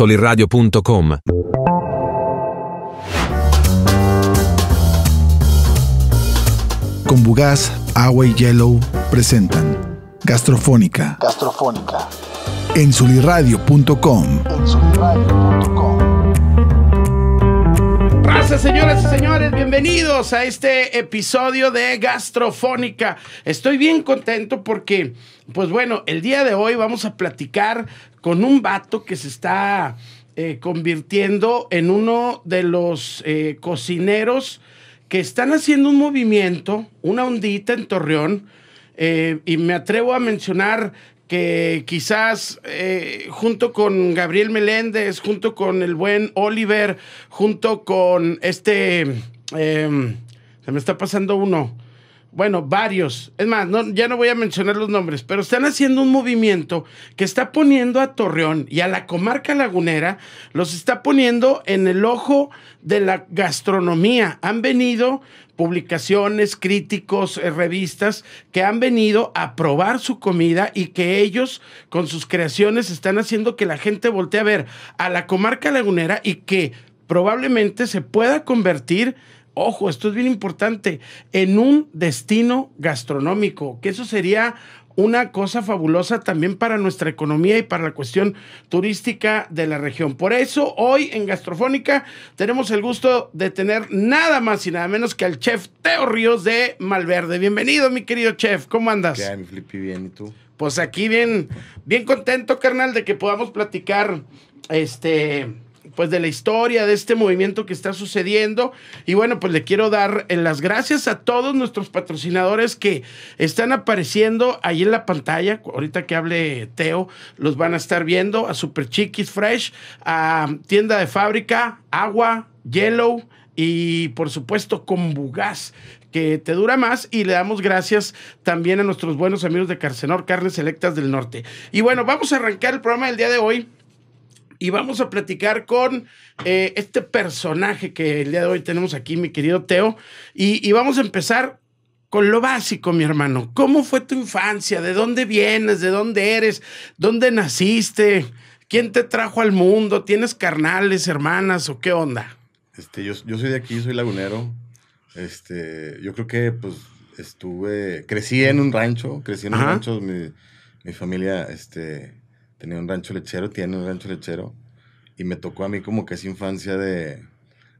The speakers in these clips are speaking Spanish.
soliradio.com. Con Bugaz, Agua y Yellow presentan Gastrofónica. Gastrofónica. En soliradio.com señoras y señores. Bienvenidos a este episodio de Gastrofónica. Estoy bien contento porque, pues bueno, el día de hoy vamos a platicar con un vato que se está eh, convirtiendo en uno de los eh, cocineros que están haciendo un movimiento, una ondita en Torreón. Eh, y me atrevo a mencionar que quizás eh, junto con Gabriel Meléndez, junto con el buen Oliver, junto con este, em, se me está pasando uno, bueno, varios, es más, ya no voy a mencionar los nombres, pero están haciendo un movimiento que está poniendo a Torreón y a la comarca lagunera, los está poniendo en el ojo de la gastronomía. Han venido publicaciones, críticos, eh, revistas que han venido a probar su comida y que ellos con sus creaciones están haciendo que la gente voltee a ver a la comarca lagunera y que probablemente se pueda convertir ojo, esto es bien importante, en un destino gastronómico, que eso sería una cosa fabulosa también para nuestra economía y para la cuestión turística de la región. Por eso hoy en Gastrofónica tenemos el gusto de tener nada más y nada menos que al chef Teo Ríos de Malverde. Bienvenido, mi querido chef. ¿Cómo andas? Bien, flippy, bien. ¿Y tú? Pues aquí bien, bien contento, carnal, de que podamos platicar este pues de la historia, de este movimiento que está sucediendo. Y bueno, pues le quiero dar eh, las gracias a todos nuestros patrocinadores que están apareciendo ahí en la pantalla. Ahorita que hable Teo, los van a estar viendo. A Super Chiquis Fresh, a Tienda de Fábrica, Agua, Yellow y por supuesto con Bugas que te dura más y le damos gracias también a nuestros buenos amigos de Carcenor Carnes Electas del Norte. Y bueno, vamos a arrancar el programa del día de hoy y vamos a platicar con eh, este personaje que el día de hoy tenemos aquí, mi querido Teo, y, vamos a empezar con lo básico, mi hermano. ¿Cómo fue tu infancia? ¿De dónde vienes? ¿De dónde eres? ¿Dónde naciste? ¿Quién te trajo al mundo? ¿Tienes carnales, hermanas o qué onda? Este, yo, yo soy de aquí, soy lagunero. Este, yo creo que pues estuve, crecí en un rancho, crecí en un rancho, mi, familia, este, tenía un rancho lechero, tiene un rancho lechero, y me tocó a mí como que esa infancia de,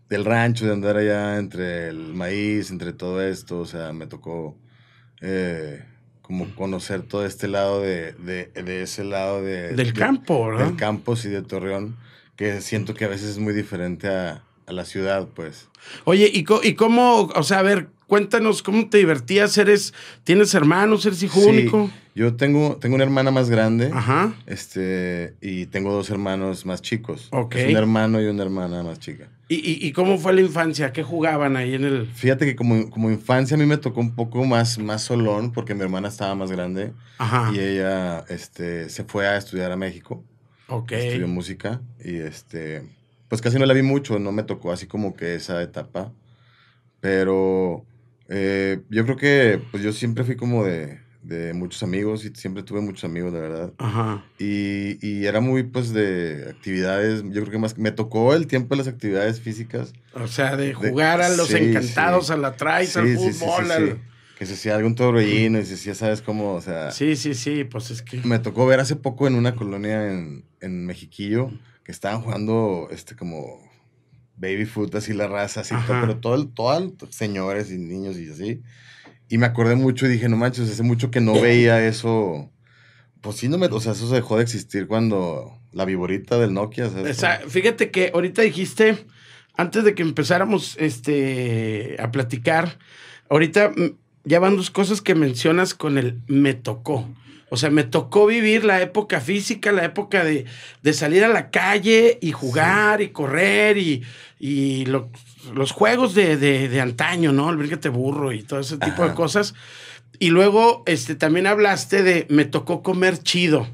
del rancho, de andar allá entre el maíz, entre todo esto, o sea, me tocó eh, como conocer todo este lado de, de, ese lado de... Del campo, ¿no? Del campo, sí, de Torreón, que siento que a veces es muy diferente a, la ciudad, pues. Oye, ¿y, ¿y cómo, o sea, a ver, cuéntanos cómo te divertías. ¿Eres, ¿Tienes hermanos? ¿Eres hijo único? Yo tengo, tengo una hermana más grande. Ajá. Este, y tengo dos hermanos más chicos. Ok. un hermano y una hermana más chica. ¿Y, cómo fue la infancia? ¿Qué jugaban ahí en el...? Fíjate que como, como, infancia a mí me tocó un poco más, más solón porque mi hermana estaba más grande. Ajá. Y ella este, se fue a estudiar a México. Ok. Estudió música y este... Pues casi no la vi mucho, no me tocó así como que esa etapa. Pero eh, yo creo que, pues yo siempre fui como de, muchos amigos y siempre tuve muchos amigos, la verdad. Ajá. Y, y, era muy, pues, de actividades, yo creo que más, me tocó el tiempo de las actividades físicas. O sea, de jugar a los encantados, a la trai al fútbol, Que se hacía algún torbellino y se hacía, ¿sabes cómo? O sea... Sí, sí, sí, pues es que... Me tocó ver hace poco en una colonia en, en Mexiquillo que estaban jugando, este, como baby food, así la raza, así, pero todo el, todo señores y niños y así. Y me acordé mucho y dije, no manches, hace mucho que no veía eso. Pues sí, no me, o sea, eso se dejó de existir cuando la viborita del Nokia. O sea, fíjate que ahorita dijiste, antes de que empezáramos este, a platicar, ahorita mm, ya van dos cosas que mencionas con el me tocó. O sea, me tocó vivir la época física, la época de, salir a la calle y jugar y correr y, los juegos de, antaño, ¿no? El te burro y todo ese tipo de cosas. Y luego este, también hablaste de me tocó comer chido.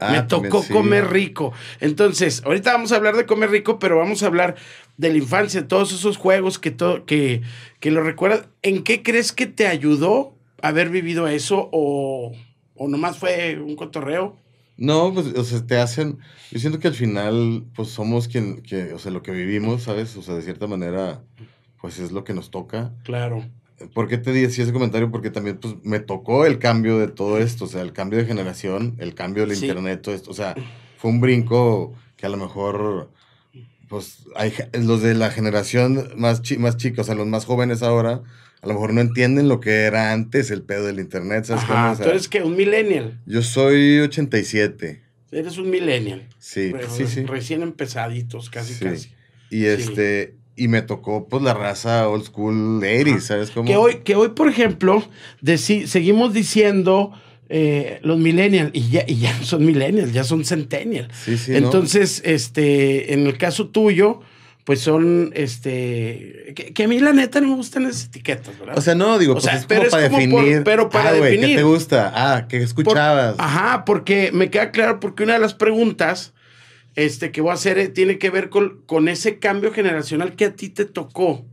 Ah, me tocó comer rico. Entonces, ahorita vamos a hablar de comer rico, pero vamos a hablar de la infancia, de todos esos juegos que, que, que lo recuerdas. ¿En qué crees que te ayudó haber vivido eso o, ¿O nomás fue un cotorreo? No, pues, o sea, te hacen. Yo siento que al final, pues somos quien. Que, o sea, lo que vivimos, ¿sabes? O sea, de cierta manera, pues es lo que nos toca. Claro. ¿Por qué te di ese comentario? Porque también pues, me tocó el cambio de todo esto, o sea, el cambio de generación, el cambio del internet, todo esto. O sea, fue un brinco que a lo mejor, pues, hay, los de la generación más, más chica, o sea, los más jóvenes ahora, a lo mejor no entienden lo que era antes el pedo del internet. ¿sabes Ajá, ¿Tú eres qué? ¿Un millennial? Yo soy 87. Eres un millennial. Sí, sí, Recién empezaditos, casi, casi. Y este, y me tocó pues la raza old school lady, ¿sabes cómo? Que hoy, que hoy por ejemplo, seguimos diciendo eh, los millennials, y ya, y ya son millennials, ya son centennials. Sí, sí, Entonces, este, en el caso tuyo, pues son, este, que, a mí la neta no me gustan esas etiquetas, ¿verdad? O sea, no, digo, pues para definir. pero para definir. Ah, ¿Qué te gusta? Ah, que escuchabas? ajá, porque me queda claro, porque una de las preguntas este, que voy a hacer eh, tiene que ver con, con ese cambio generacional que a ti te tocó.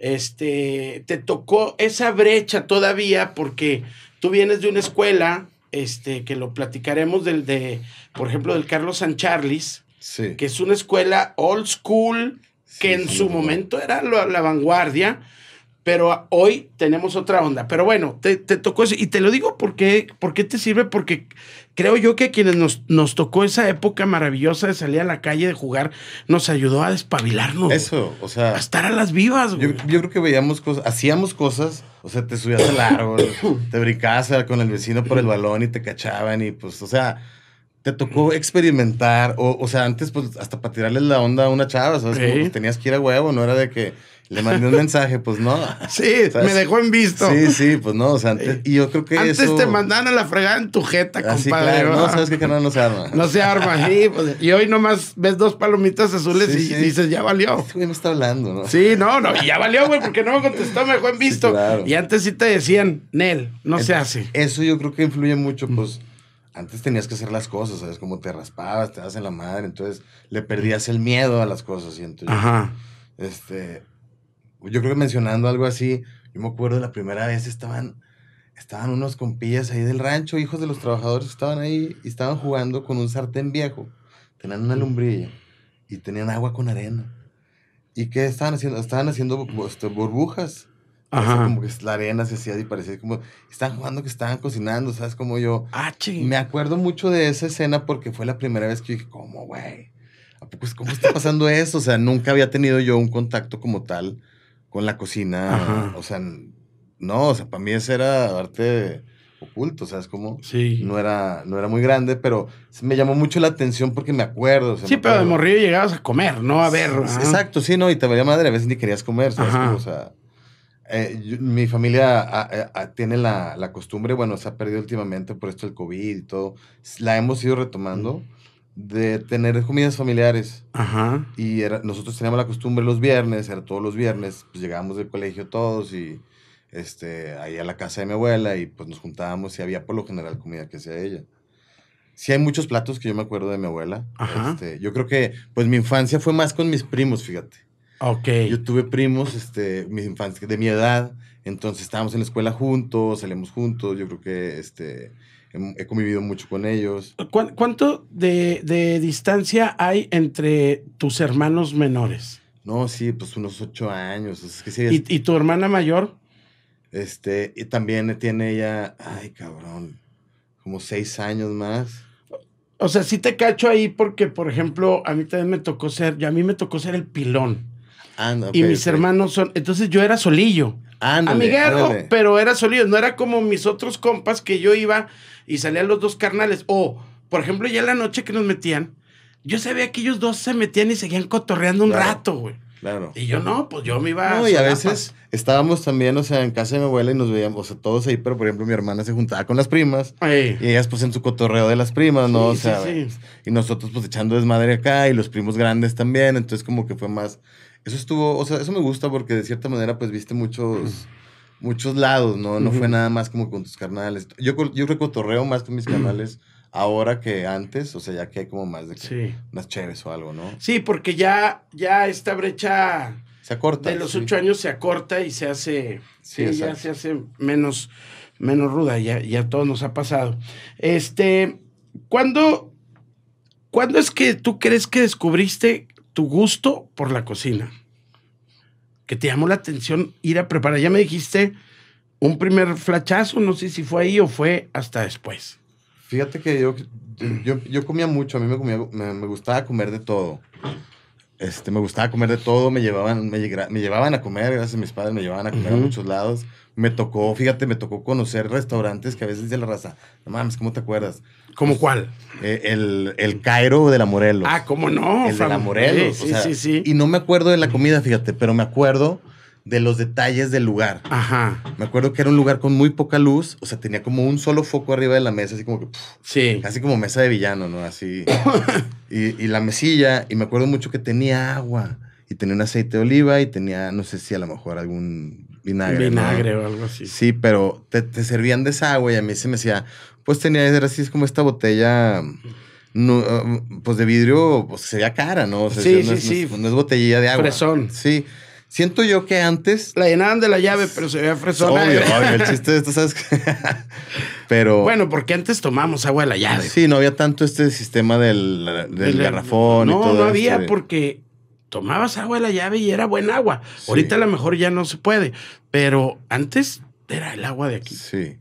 Este, te tocó esa brecha todavía porque tú vienes de una escuela, este, que lo platicaremos del de, por ejemplo, del Carlos Sancharlis, que es una escuela old school, que en su momento era la, vanguardia, pero hoy tenemos otra onda. Pero bueno, te, tocó eso, y te lo digo porque, porque te sirve, porque creo yo que a quienes nos, nos, tocó esa época maravillosa de salir a la calle, de jugar, nos ayudó a despabilarnos. Eso, o sea. A estar a las vivas, Yo, yo, creo que veíamos cosas, hacíamos cosas, o sea, te subías al árbol, te brincabas con el vecino por el balón y te cachaban y pues, o sea, te tocó experimentar, o, o sea, antes pues hasta para tirarles la onda a una chava, ¿sabes? tenías que ir a huevo, no era de que le mandé un mensaje, pues no. Sí, me dejó en visto. Sí, sí, pues no, o sea, antes, y yo creo que Antes te mandaban a la fregada en tu jeta, ah, compadre. no, sabes que canal no se arma. No se arma, sí, pues, y hoy nomás ves dos palomitas azules y, dices, ya valió. Este güey me está hablando, ¿no? Sí, no, no, y ya valió, güey, porque no me contestó, me dejó en visto. Y antes sí te decían, Nel, no se hace. Eso yo creo que influye mucho, pues antes tenías que hacer las cosas, ¿sabes? Como te raspabas, te das en la madre, entonces le perdías el miedo a las cosas, siento yo. Este, yo creo que mencionando algo así, yo me acuerdo de la primera vez estaban, estaban unos compillas ahí del rancho, hijos de los trabajadores, estaban ahí y estaban jugando con un sartén viejo, tenían una lumbrilla y tenían agua con arena. ¿Y qué estaban haciendo? Estaban haciendo este, burbujas Ajá. como que la arena se hacía y parecía como estaban jugando que estaban cocinando, ¿sabes? Como yo. Ah, Me acuerdo mucho de esa escena porque fue la primera vez que dije, ¿cómo, güey? cómo está pasando eso? O sea, nunca había tenido yo un contacto como tal con la cocina. Ajá. O sea, no, o sea, para mí ese era arte oculto, ¿sabes Como... Sí. No era, no era muy grande, pero me llamó mucho la atención porque me acuerdo. sí, pero de morrillo llegabas a comer, ¿no? A ver. exacto, sí, no, y te veía madre, a veces ni querías comer, ¿sabes? O sea eh, mi familia ah, eh, ah, tiene la, costumbre, bueno, se ha perdido últimamente por esto el COVID y todo. La hemos ido retomando de tener comidas familiares. Ajá. Y era, nosotros teníamos la costumbre los viernes, era todos los viernes, pues llegábamos del colegio todos y este, ahí a la casa de mi abuela y pues nos juntábamos y había por lo general comida que hacía ella. Sí hay muchos platos que yo me acuerdo de mi abuela. Este, yo creo que pues mi infancia fue más con mis primos, fíjate. Yo tuve primos este, mis infantes de mi edad, entonces estábamos en la escuela juntos, salimos juntos, yo creo que este, he convivido mucho con ellos. ¿Cuánto de, distancia hay entre tus hermanos menores? No, sí, pues unos ocho años. ¿Y, tu hermana mayor? Este, y también tiene ella, ay cabrón, como seis años más. O sea, sí te cacho ahí porque, por ejemplo, a mí también me tocó ser, a mí me tocó ser el pilón y mis hermanos son. Entonces yo era solillo. a amiguero, pero era solillo. No era como mis otros compas que yo iba y salían los dos carnales. O, por ejemplo, ya la noche que nos metían, yo sabía que ellos dos se metían y seguían cotorreando un rato, güey. Claro. Y yo no, pues yo me iba No, y a veces estábamos también, o sea, en casa de mi abuela y nos veíamos, o sea, todos ahí, pero por ejemplo, mi hermana se juntaba con las primas. Y ellas, pues, en su cotorreo de las primas, ¿no? o sea, sí, sí. y nosotros, pues, echando desmadre acá y los primos grandes también. Entonces, como que fue más eso estuvo, o sea, eso me gusta porque de cierta manera pues viste muchos, muchos lados, ¿no? No fue nada más como con tus carnales. Yo, yo recotorreo más con mis carnales ahora que antes, o sea, ya que hay como más de que unas chéves o algo, ¿no? Sí, porque ya, ya esta brecha se acorta, de los ocho años se acorta y se hace, sí, ya se hace menos, menos ruda, ya, ya todo nos ha pasado. Este, ¿cuándo, ¿cuándo es que tú crees que descubriste tu gusto por la cocina. Que te llamó la atención ir a preparar. Ya me dijiste un primer flachazo, no sé si fue ahí o fue hasta después. Fíjate que yo, yo, comía mucho, a mí me, me, me, gustaba comer de todo. Este, me gustaba comer de todo, me llevaban, me, me llevaban a comer, gracias a mis padres, me llevaban a comer a muchos lados. Me tocó, fíjate, me tocó conocer restaurantes que a veces de la raza, no mames, ¿cómo te acuerdas? ¿Cómo pues, cuál? Eh, el, Cairo de la Morelos. Ah, ¿cómo no? El de la Morelos. sí, sí, sí. Y no me acuerdo de la comida, fíjate, pero me acuerdo de los detalles del lugar. Ajá. Me acuerdo que era un lugar con muy poca luz, o sea, tenía como un solo foco arriba de la mesa, así como que... sí. Casi como mesa de villano, ¿no? Así. y, la mesilla, y me acuerdo mucho que tenía agua, y tenía un aceite de oliva, y tenía, no sé si a lo mejor algún vinagre. Vinagre o algo así. Sí, pero te, servían de esa agua, y a mí se me decía, pues tenía, era así, es como esta botella... pues de vidrio, pues sería cara, ¿no? sí, sí, es, sí. No es, botellilla de agua. Fresón. Sí. Siento yo que antes. La llenaban de la llave, pero se veía fresona. Obvio, obvio. El chiste de esto, ¿sabes? pero. Bueno, porque antes tomamos agua de la llave. Sí, no había tanto este sistema del, garrafón. No, y todo no había este porque tomabas agua de la llave y era buen agua. Ahorita a lo mejor ya no se puede, pero antes era el agua de aquí. Sí.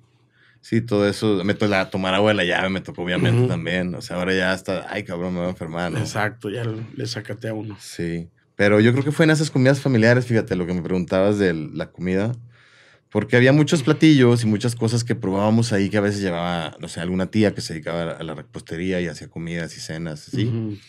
Sí, todo eso. Me la, tomar agua de la llave me tocó, obviamente, también. O sea, ahora ya hasta, ay, cabrón, me voy a enfermar. Exacto, ya le sacate a uno. Sí. Pero yo creo que fue en esas comidas familiares, fíjate, lo que me preguntabas de la comida. Porque había muchos platillos y muchas cosas que probábamos ahí que a veces llevaba, no sé, alguna tía que se dedicaba a la repostería y hacía comidas y cenas, Sí,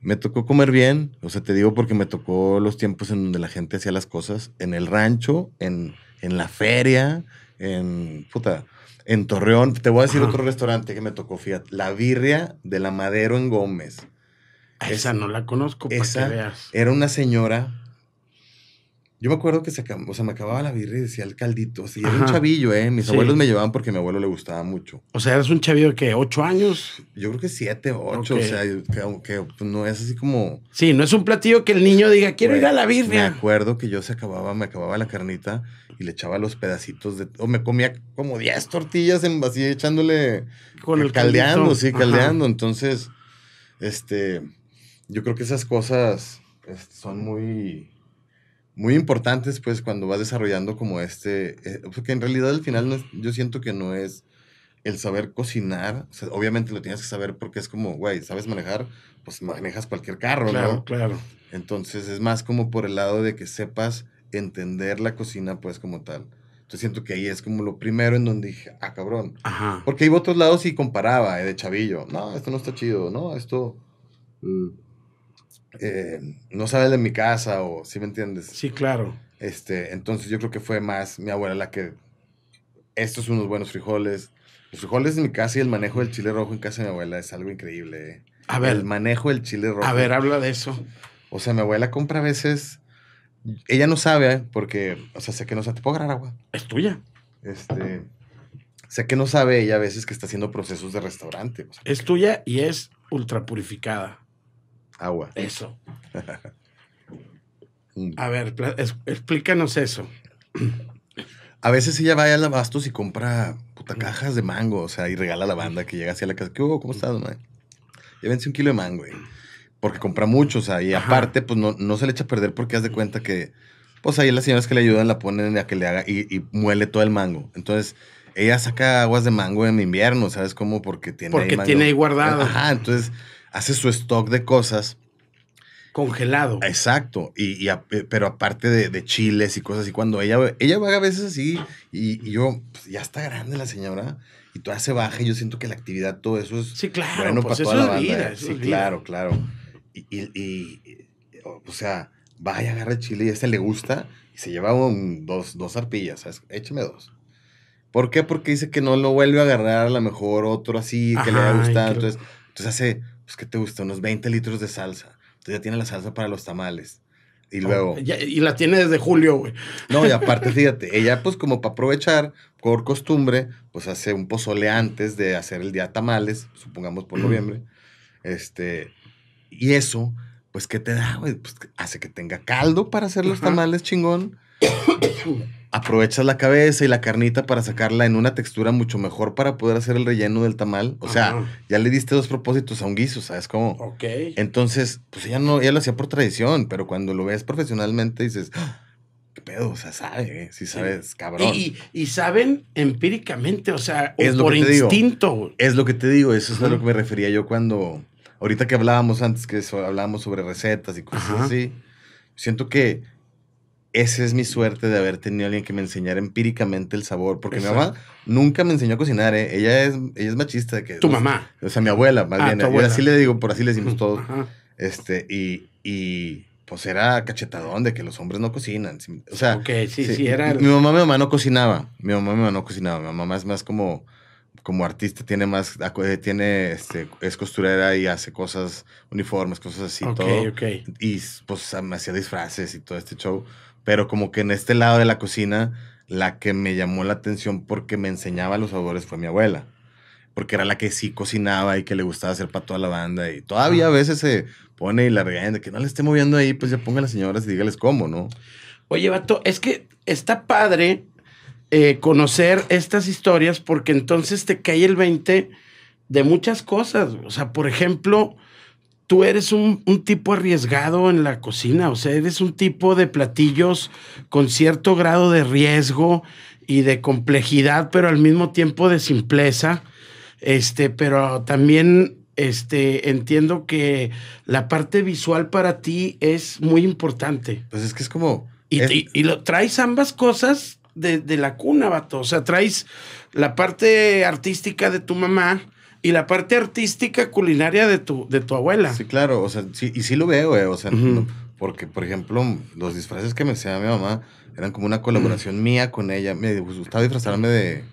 Me tocó comer bien, o sea, te digo porque me tocó los tiempos en donde la gente hacía las cosas, en el rancho, en, en la feria, en, puta, en Torreón. Te voy a decir otro restaurante que me tocó, fíjate, la birria de la Madero en Gómez. Esa no la conozco, para esa Era una señora. Yo me acuerdo que se, acababa. o sea, me acababa la birra y decía el caldito. O era un chavillo, ¿eh? Mis abuelos me llevaban porque a mi abuelo le gustaba mucho. O sea, eres un chavillo que ocho años. Yo creo que siete, ocho. O sea, que, pues, no es así como. Sí, no es un platillo que el niño diga, quiero ir a la birria. Me acuerdo que yo se acababa, me acababa la carnita y le echaba los pedacitos de. O me comía como diez tortillas en vacío echándole. Con el caldeando, sí, caldeando. Entonces, este yo creo que esas cosas este, son muy, muy importantes, pues, cuando vas desarrollando como este, eh, porque en realidad al final yo siento que no es el saber cocinar, o sea, obviamente lo tienes que saber porque es como, güey, ¿sabes manejar? Pues manejas cualquier carro, claro, ¿no? Claro, claro. Entonces es más como por el lado de que sepas entender la cocina, pues, como tal. Entonces siento que ahí es como lo primero en donde dije, ah, cabrón. Ajá. Porque iba a otros lados y comparaba, eh, de chavillo, no, esto no está chido, no, esto... Mm, eh, no sabe de mi casa o, si me entiendes? Sí, claro. Este, entonces yo creo que fue más mi abuela la que, estos son unos buenos frijoles. Los frijoles de mi casa y el manejo del chile rojo en casa de mi abuela es algo increíble. Eh. A ver. El manejo del chile rojo. A ver, habla de eso. O sea, mi abuela compra a veces, ella no sabe, eh, porque, o sea, sé que no sabe, te puedo agarrar agua. Es tuya. Este, sé que no sabe ella a veces que está haciendo procesos de restaurante. es tuya y es ultra purificada. Agua. Eso. A ver, explícanos eso. A veces ella va al Bastos y compra puta cajas de mango, o sea, y regala a la banda que llega hacia la casa. ¿Qué hubo? ¿Cómo estás, Ya Llévense un kilo de mango, güey. Porque compra mucho, o sea, y aparte, pues no, se le echa a perder porque haz de cuenta que, pues ahí las señoras que le ayudan la ponen a que le haga y, muele todo el mango. Entonces, ella saca aguas de mango en invierno, ¿sabes cómo? Porque tiene. Porque tiene ahí guardado. Ajá, entonces hace su stock de cosas. Congelado. Exacto. Y, eh, pero aparte de, chiles y cosas y Cuando ella, ella va a veces así y, yo, pues, ya está grande la señora y toda se baja. Y yo siento que la actividad, todo eso es sí, claro, bueno pues para eso toda ¿eh? sí, claro, claro. Y, o sea, Va y agarra chile y a este le gusta y se lleva dos, arpillas. ¿sabes? Échame dos. ¿Por qué? Porque dice que no lo vuelve a agarrar a lo mejor otro así que le va a gustar. entonces hace pues, ¿qué te gusta? Unos 20 litros de salsa. Entonces ya tiene la salsa para los tamales. Y oh, luego. y la tiene desde julio, güey. No, y aparte, fíjate, ella, pues, como para aprovechar, por costumbre, pues hace un pozole antes de hacer el día tamales, supongamos por mm. noviembre. Este. Y eso, pues, ¿qué te da, güey? Pues hace que tenga caldo para hacer los tamales chingón. aprovechas la cabeza y la carnita para sacarla en una textura mucho mejor para poder hacer el relleno del tamal. O sea, ya le diste dos propósitos a un guiso, ¿sabes cómo? Ok. Entonces, pues ella no, ella lo hacía por tradición, pero cuando lo ves profesionalmente dices, ah, ¿qué pedo? O sea, sabe, eh, si sabes, cabrón. Y, saben empíricamente, o sea, es o por instinto. Es lo que te digo, eso es a lo que me refería yo cuando, ahorita que hablábamos antes, que hablábamos sobre recetas y cosas así, siento que esa es mi suerte de haber tenido alguien que me enseñara empíricamente el sabor. Porque mi mamá nunca me enseñó a cocinar, ¿eh? Ella es, ella es machista. Que, tu mamá. O sea, mi abuela, más ah, bien. Abuela. así le digo, por así le decimos todos. Este, y, y pues era cachetadón de que los hombres no cocinan. O sea, okay, sí, sí, era... mi, mamá, mi mamá no cocinaba. Mi mamá, mi mamá no cocinaba. Mi mamá es más como, como artista, tiene más, eh, tiene, este, es costurera y hace cosas, uniformes, cosas así, todo. Y pues me hacía disfraces y todo este show. Pero como que en este lado de la cocina, la que me llamó la atención porque me enseñaba los sabores fue mi abuela. Porque era la que sí cocinaba y que le gustaba hacer para toda la banda. Y todavía a veces se pone y la regaña que no le esté moviendo ahí, pues ya pongan a las señoras y dígales cómo, ¿no? Oye, vato, es que está padre eh, conocer estas historias porque entonces te cae el 20 de muchas cosas. O sea, por ejemplo, tú eres un, tipo arriesgado en la cocina, o sea, eres un tipo de platillos con cierto grado de riesgo y de complejidad, pero al mismo tiempo de simpleza. Este, pero también este, entiendo que la parte visual para ti es muy importante. Pues es que es como. Y, lo, traes ambas cosas de, de, la cuna, vato. O sea, traes la parte artística de tu mamá y la parte artística culinaria de tu, de tu abuela. Sí, claro, o sea, y sí lo veo, eh, o sea, porque, por ejemplo, los disfraces que me hacía mi mamá eran como una colaboración mía con ella. Me gustaba disfrazarme de,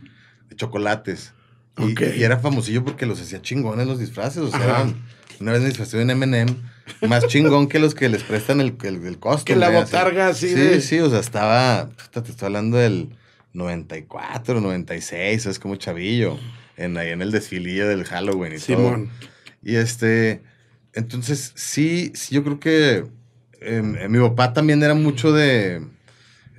chocolates. Y, era famosillo porque los hacía chingones los disfraces, o sea, una vez me disfrazé de un M&M más chingón que los que les prestan el, el, costo. Que la botarga así. Sí, sí, o sea, estaba, te estoy hablando del 94, 96, es como chavillo en, ahí en el desfilillo del Halloween y todo. Y este, entonces sí, sí yo creo que em, eh, mi papá también era mucho de,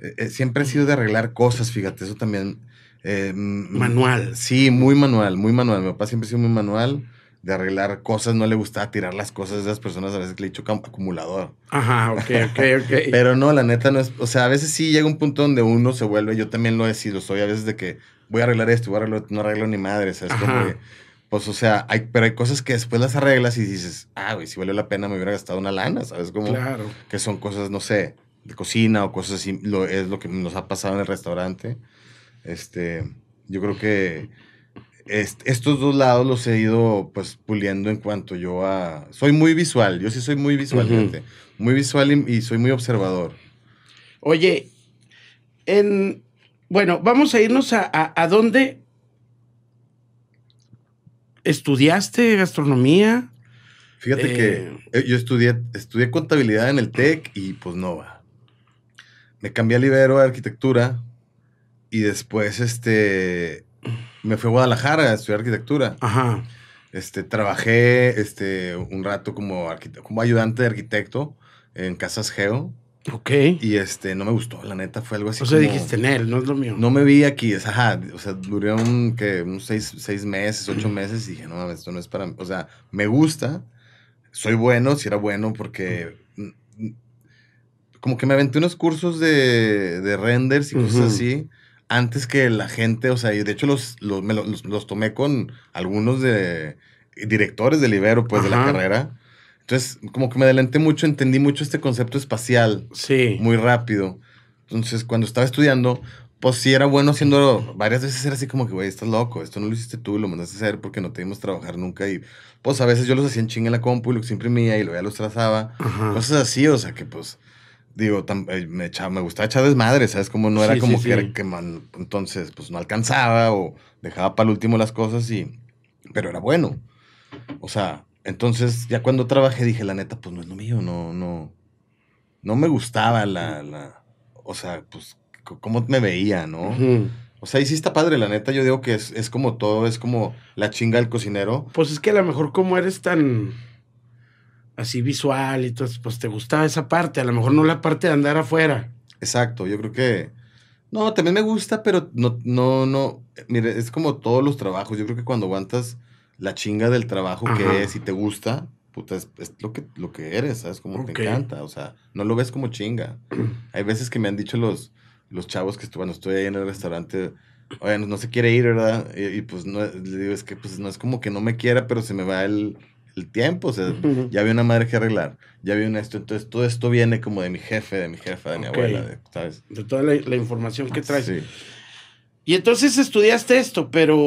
eh, eh, siempre ha sido de arreglar cosas, fíjate, eso también. Em, manual. Sí, muy manual, muy manual. Mi papá siempre ha sido muy manual de arreglar cosas, no le gustaba tirar las cosas de esas personas, a veces le he dicho acumulador. Ajá, ok, ok, ok. Pero no, la neta no es, o sea, a veces sí llega un punto donde uno se vuelve, yo también lo he sido, soy a veces de que, voy a arreglar esto, voy a arreglar, no arreglo ni madre, ¿sabes? Como pues, o sea, hay, pero hay cosas que después las arreglas y dices, ah, güey, si valió la pena me hubiera gastado una lana, ¿sabes? Como claro. que son cosas, no sé, de cocina o cosas así, es lo que nos ha pasado en el restaurante. Este, yo creo que estos dos lados los he ido, pues, puliendo en cuanto yo a... Soy muy visual, yo sí soy muy visual, gente. Muy visual y soy muy observador. Oye, en bueno, vamos a irnos a, a, dónde estudiaste gastronomía. Fíjate que eh, eh, yo estudié, estudié contabilidad en el TEC y pues no va. Me cambié a libero a arquitectura y después este me fui a Guadalajara a estudiar arquitectura. Ajá. Este, trabajé este, un rato como, como ayudante de arquitecto en Casas Geo. Ok. Y este, no me gustó, la neta, fue algo así. O sea, dijiste no es lo mío. No me vi aquí, es, ajá, o sea, duré un, que, un seis, seis, meses, ocho meses y dije, no mames, esto no es para mí. O sea, me gusta, soy bueno, si era bueno, porque como que me aventé unos cursos de, de renders y cosas así antes que la gente, o sea, y de hecho los, los, los, tomé con algunos de directores de Ibero, pues, de la carrera entonces, como que me adelanté mucho, entendí mucho este concepto espacial. Sí. Muy rápido. Entonces, cuando estaba estudiando, pues sí era bueno haciéndolo. Varias veces era así como que, güey, estás loco, esto no lo hiciste tú, lo mandaste a hacer porque no te dimos trabajar nunca. Y pues a veces yo los hacía en chinga en la compu y los imprimía y lo ya los trazaba. Cosas así, o sea que pues, digo, eh, me, me gustaba echar desmadre, ¿sabes? Como no era como que, entonces pues no alcanzaba o dejaba para el último las cosas y. Pero era bueno. O sea, entonces, ya cuando trabajé dije, la neta, pues no es lo mío, no, no, no me gustaba la, la o sea, pues, cómo me veía, ¿no? O sea, y sí está padre, la neta, yo digo que es, como todo, es como la chinga del cocinero. Pues es que a lo mejor como eres tan así visual y entonces, pues te gustaba esa parte, a lo mejor no la parte de andar afuera. Exacto, yo creo que, no, también me gusta, pero no, no, no, mire, es como todos los trabajos, yo creo que cuando aguantas la chinga del trabajo que es y te gusta, puta, es, lo, que, lo que eres, ¿sabes? Como te encanta, o sea, no lo ves como chinga. Hay veces que me han dicho los, los chavos que cuando estoy ahí en el restaurante, oye, no, se quiere ir, ¿verdad? Y, pues no, le digo, es que pues no es como que no me quiera, pero se me va el, tiempo, o sea, ya había una madre que arreglar, ya había un esto, entonces todo esto viene como de mi jefe, de mi jefa, de mi abuela, de, ¿sabes? De toda la, la información que ah, traes. Y entonces estudiaste esto, pero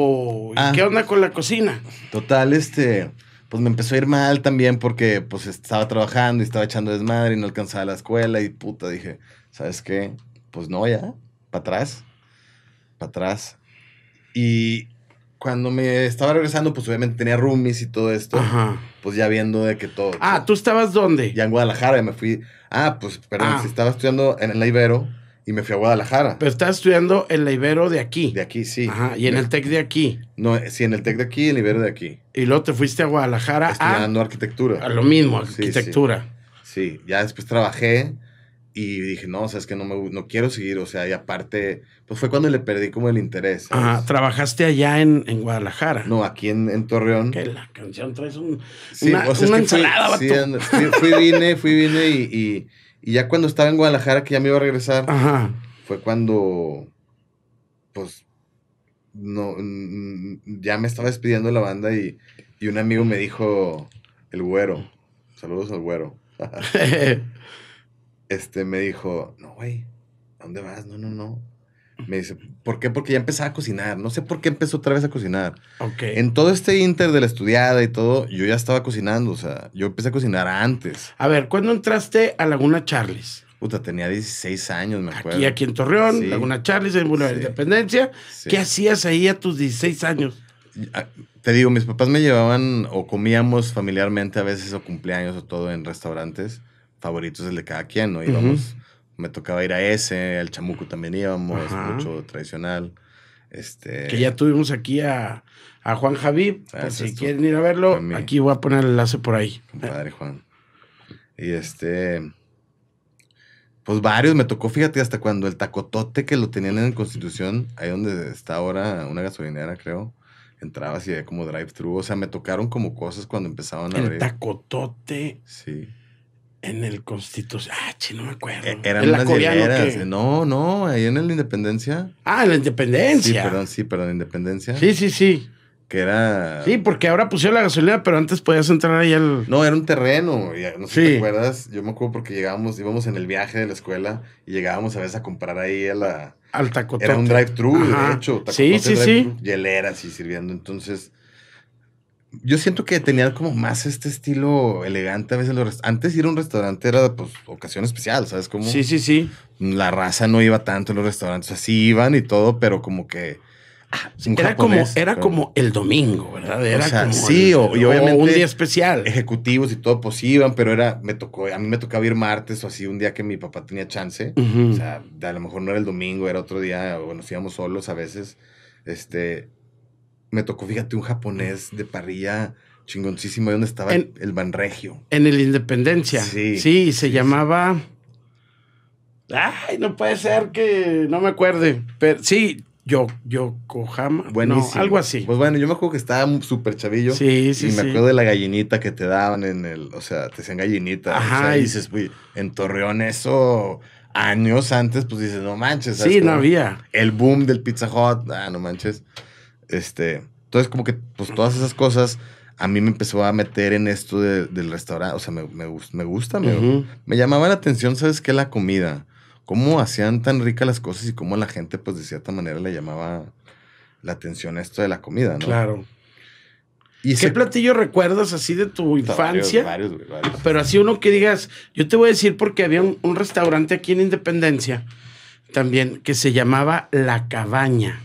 ¿qué ah. onda con la cocina? Total, este, pues me empezó a ir mal también porque pues estaba trabajando y estaba echando desmadre y no alcanzaba la escuela y puta, dije, ¿sabes qué? Pues no, ya, para atrás, para atrás. Y cuando me estaba regresando, pues obviamente tenía roomies y todo esto. Pues ya viendo de que todo. Ah, pues ¿tú estabas dónde? Ya en Guadalajara, me fui. Ah, pues, perdón, ah. si estaba estudiando en el Ibero, y me fui a Guadalajara. Pero estabas estudiando en la Ibero de aquí. De aquí, sí. Ajá, y en el TEC de aquí. No, sí, en el TEC de aquí y en Ibero de aquí. Y luego te fuiste a Guadalajara Estudiando arquitectura. A lo mismo, arquitectura. Sí, ya después trabajé y dije, no, o sea, es que no, me, no quiero seguir, o sea, y aparte, pues fue cuando le perdí como el interés. Ajá, trabajaste allá en, Guadalajara. No, aquí en, Torreón. Que la canción traes un, una, una ensalada, fui, sí, fui, vine, fui, vine y y ya cuando estaba en Guadalajara, que ya me iba a regresar, fue cuando, pues, no, ya me estaba despidiendo la banda y, y un amigo me dijo, el güero, saludos al güero. este me dijo, no, güey, dónde vas? No, no, no me dice, ¿por qué? Porque ya empezaba a cocinar. No sé por qué empezó otra vez a cocinar. Okay. En todo este inter de la estudiada y todo, yo ya estaba cocinando. O sea, yo empecé a cocinar antes. A ver, ¿cuándo entraste a Laguna Charles? Puta, tenía 16 años, me acuerdo. Aquí, aquí en Torreón, Laguna Charles, en Buena Independencia. ¿Qué hacías ahí a tus 16 años? Ah, te digo, mis papás me llevaban o comíamos familiarmente a veces o cumpleaños o todo en restaurantes favoritos de cada quien, ¿no? Íbamos me tocaba ir a ese, al Chamuco mm. también íbamos, mucho tradicional. Este... Que ya tuvimos aquí a, Juan Javi, ah, si quieren ir a verlo, aquí voy a poner el enlace por ahí. Padre Juan. Y este, pues varios, me tocó, fíjate, hasta cuando el tacotote que lo tenían en Constitución, ahí donde está ahora una gasolinera, creo, así de como drive-thru, o sea, me tocaron como cosas cuando empezaban a El tacotote. Sí. En el Constitución. Ah, no me acuerdo. E-, era en la hieleras. No, no, ahí en la Independencia. Ah, en la Independencia. Sí, perdón, sí, perdón, Independencia. Sí, sí, sí. Que era. Sí, porque ahora pusieron la gasolina, pero antes podías entrar ahí al. No, era un terreno. No sé si te acuerdas. Yo me acuerdo porque llegábamos, íbamos en el viaje de la escuela y llegábamos a veces a comprar ahí a la. Al tacotón. Era un drive-thru, de hecho. sí, sí, sí. era y sirviendo. Entonces yo siento que tenían como más este estilo elegante a veces. Los Antes ir a un restaurante era pues ocasión especial, ¿sabes? Como sí, sí, sí. La raza no iba tanto en los restaurantes. O Así iban y todo, pero como que... Ah, era, como, era como el domingo, ¿verdad? Era o sea, como sí, un día especial. Ejecutivos y todo, pues iban, pero era, me tocó, a mí me tocaba ir martes o así, un día que mi papá tenía chance. O sea, a lo mejor no era el domingo, era otro día, o nos íbamos solos a veces. Este, me tocó, fíjate, un japonés de parrilla chingoncísimo, ¿dónde estaba en, el Banregio? En el Independencia. Sí. Sí, y se llamaba. Ay, no puede ser que no me acuerde. Pero sí, yo, yo, bueno algo así. Pues bueno, yo me acuerdo que estaba súper chavillo. Sí, sí, sí. Y me acuerdo de la gallinita que te daban en el. O sea, te hacían gallinita. Ajá. y dices, güey, en Torreón eso años antes, pues dices, no manches. Sí, no había. El boom del Pizza Hut, ah, no manches. Este, entonces, como que, pues todas esas cosas a mí me empezó a meter en esto del restaurante. O sea, me, me, gusta, me, llamaba la atención, ¿sabes qué? La comida. Cómo hacían tan ricas las cosas y cómo la gente, pues de cierta manera, le llamaba la atención a esto de la comida, ¿no? Claro. ¿Qué platillo recuerdas así de tu infancia? Pero así uno que digas, yo te voy a decir porque había un restaurante aquí en Independencia también que se llamaba La Cabaña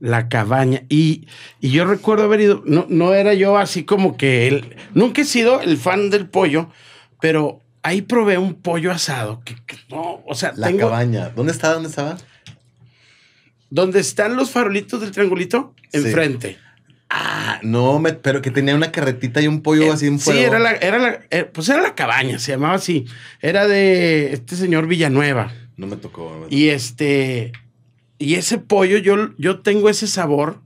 la cabaña. Y, yo recuerdo haber ido, no, era yo así como que él, nunca he sido el fan del pollo, pero ahí probé un pollo asado que, no, o sea, la cabaña. ¿Dónde está? ¿Dónde estaba? dónde están los farolitos del triangulito, enfrente. Ah, no, me, pero que tenía una carretita y un pollo eh, así en fuego. Sí, era la, era la eh, pues era la cabaña, se llamaba así. Era de este señor Villanueva. No me tocó. Y este, y ese pollo, yo, yo tengo ese sabor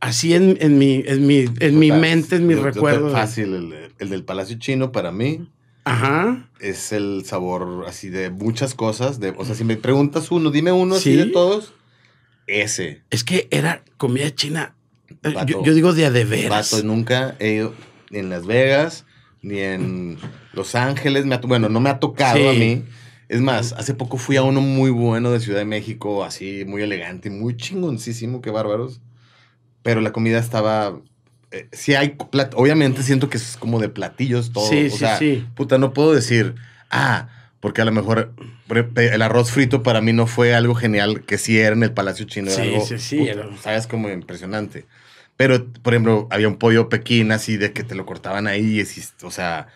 así en, en mi, en mi, en mi mente, en mi recuerdo. fácil, el, del Palacio Chino para mí. Ajá. Es el sabor así de muchas cosas. De, o sea, si me preguntas uno, dime uno así de todos. Ese. Es que era comida china. Eh, yo, digo de a de veras. nunca he ido ni en Las Vegas, ni en Los Ángeles. Me bueno, no me ha tocado a mí es más, hace poco fui a uno muy bueno de Ciudad de México, así, muy elegante, muy chingoncísimo, qué bárbaros. Pero la comida estaba eh, sí hay obviamente siento que es como de platillos todo. Sí, o sí, sea, Puta, no puedo decir, ah, porque a lo mejor el arroz frito para mí no fue algo genial que sí era en el Palacio Chino. Sí, algo, sí, sí. Sabes, como impresionante. Pero, por ejemplo, había un pollo pequín así de que te lo cortaban ahí, y, o sea,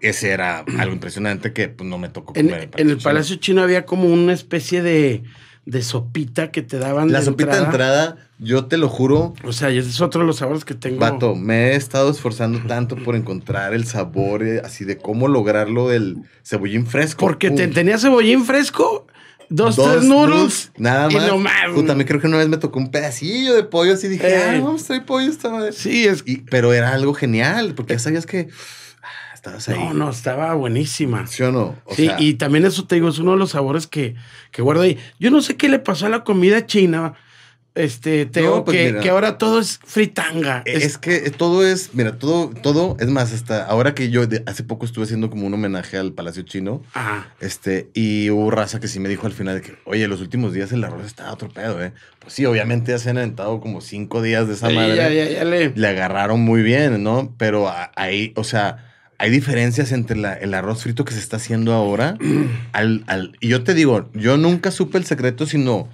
ese era algo impresionante que pues, no me tocó comer. En, el, Palacio Chino había como una especie de, de sopita que te daban. La sopita de entrada, yo te lo juro. O sea, ese es otro de los sabores que tengo. Vato, me he estado esforzando tanto por encontrar el sabor, eh, así de cómo lograrlo del cebollín fresco. Porque tenía cebollín fresco. Dos, dos tres Nada más. Y también creo que una vez me tocó un pedacillo de pollo así. Dije, ay, ah, eh. pollo esta madre. Sí, es. pero era algo genial, porque ya eh. sabías que no, no, estaba buenísima. ¿Sí o no? sí, y también eso te digo, es uno de los sabores que, que guardo ahí. Yo no sé qué le pasó a la comida china. Este, Teo, pues que, ahora todo es fritanga. E, es, que todo es, mira, todo, todo, es más, hasta ahora que yo hace poco estuve haciendo como un homenaje al Palacio Chino, este, y hubo raza que sí me dijo al final de que, oye, los últimos días el arroz estaba otro ¿eh? Pues sí, obviamente ya se han aventado como cinco días de esa madre. Ya, ya, ya le... le... agarraron muy bien, ¿no? Pero ahí, o sea, hay diferencias entre el arroz frito que se está haciendo ahora. al, y yo te digo, yo nunca supe el secreto, sino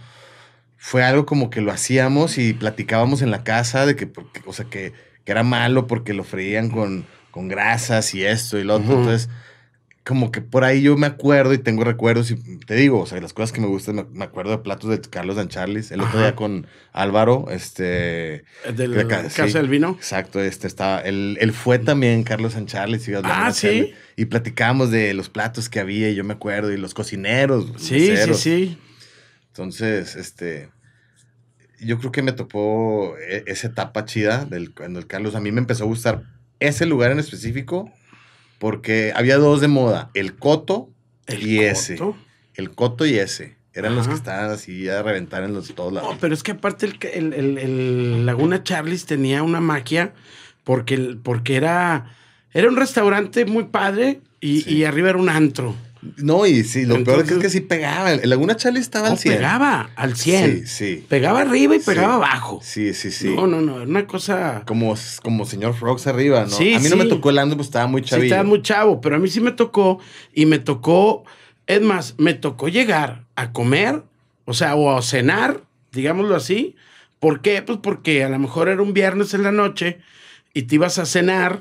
fue algo como que lo hacíamos y platicábamos en la casa de que, porque, o sea, que, era malo porque lo freían con, grasas y esto y lo otro. Entonces como que por ahí yo me acuerdo y tengo recuerdos y te digo, o sea, las cosas que me gustan, me, acuerdo de platos de Carlos San Charles, el otro día con Álvaro, este... Del Casa del Vino. Exacto, este estaba, él, fue también Carlos Dan Charles. Y ah, sí. y platicamos de los platos que había, y yo me acuerdo, y los cocineros. Sí, sí, sí. Entonces, este... Yo creo que me topó e, esa etapa chida del, cuando el Carlos, a mí me empezó a gustar ese lugar en específico porque había dos de moda, el coto y ese. El coto y ese. Eran los que estaban así a reventar en los todos lados. No, pero es que aparte el, el, Laguna Charles tenía una magia porque, porque era, era un restaurante muy padre y arriba era un antro. No, y sí, lo peor es que sí pegaba. En Laguna chale estaba al 100. Pegaba al 100. Sí, sí. Pegaba arriba y pegaba abajo. Sí, sí, sí. No, no, no, era una cosa... Como, como señor Frogs arriba, ¿no? Sí, a mí no me tocó el ando pues estaba muy chavo. Sí, estaba muy chavo, pero a mí sí me tocó y me tocó... Es más, me tocó llegar a comer, o sea, o a cenar, digámoslo así. ¿Por qué? Pues porque a lo mejor era un viernes en la noche y te ibas a cenar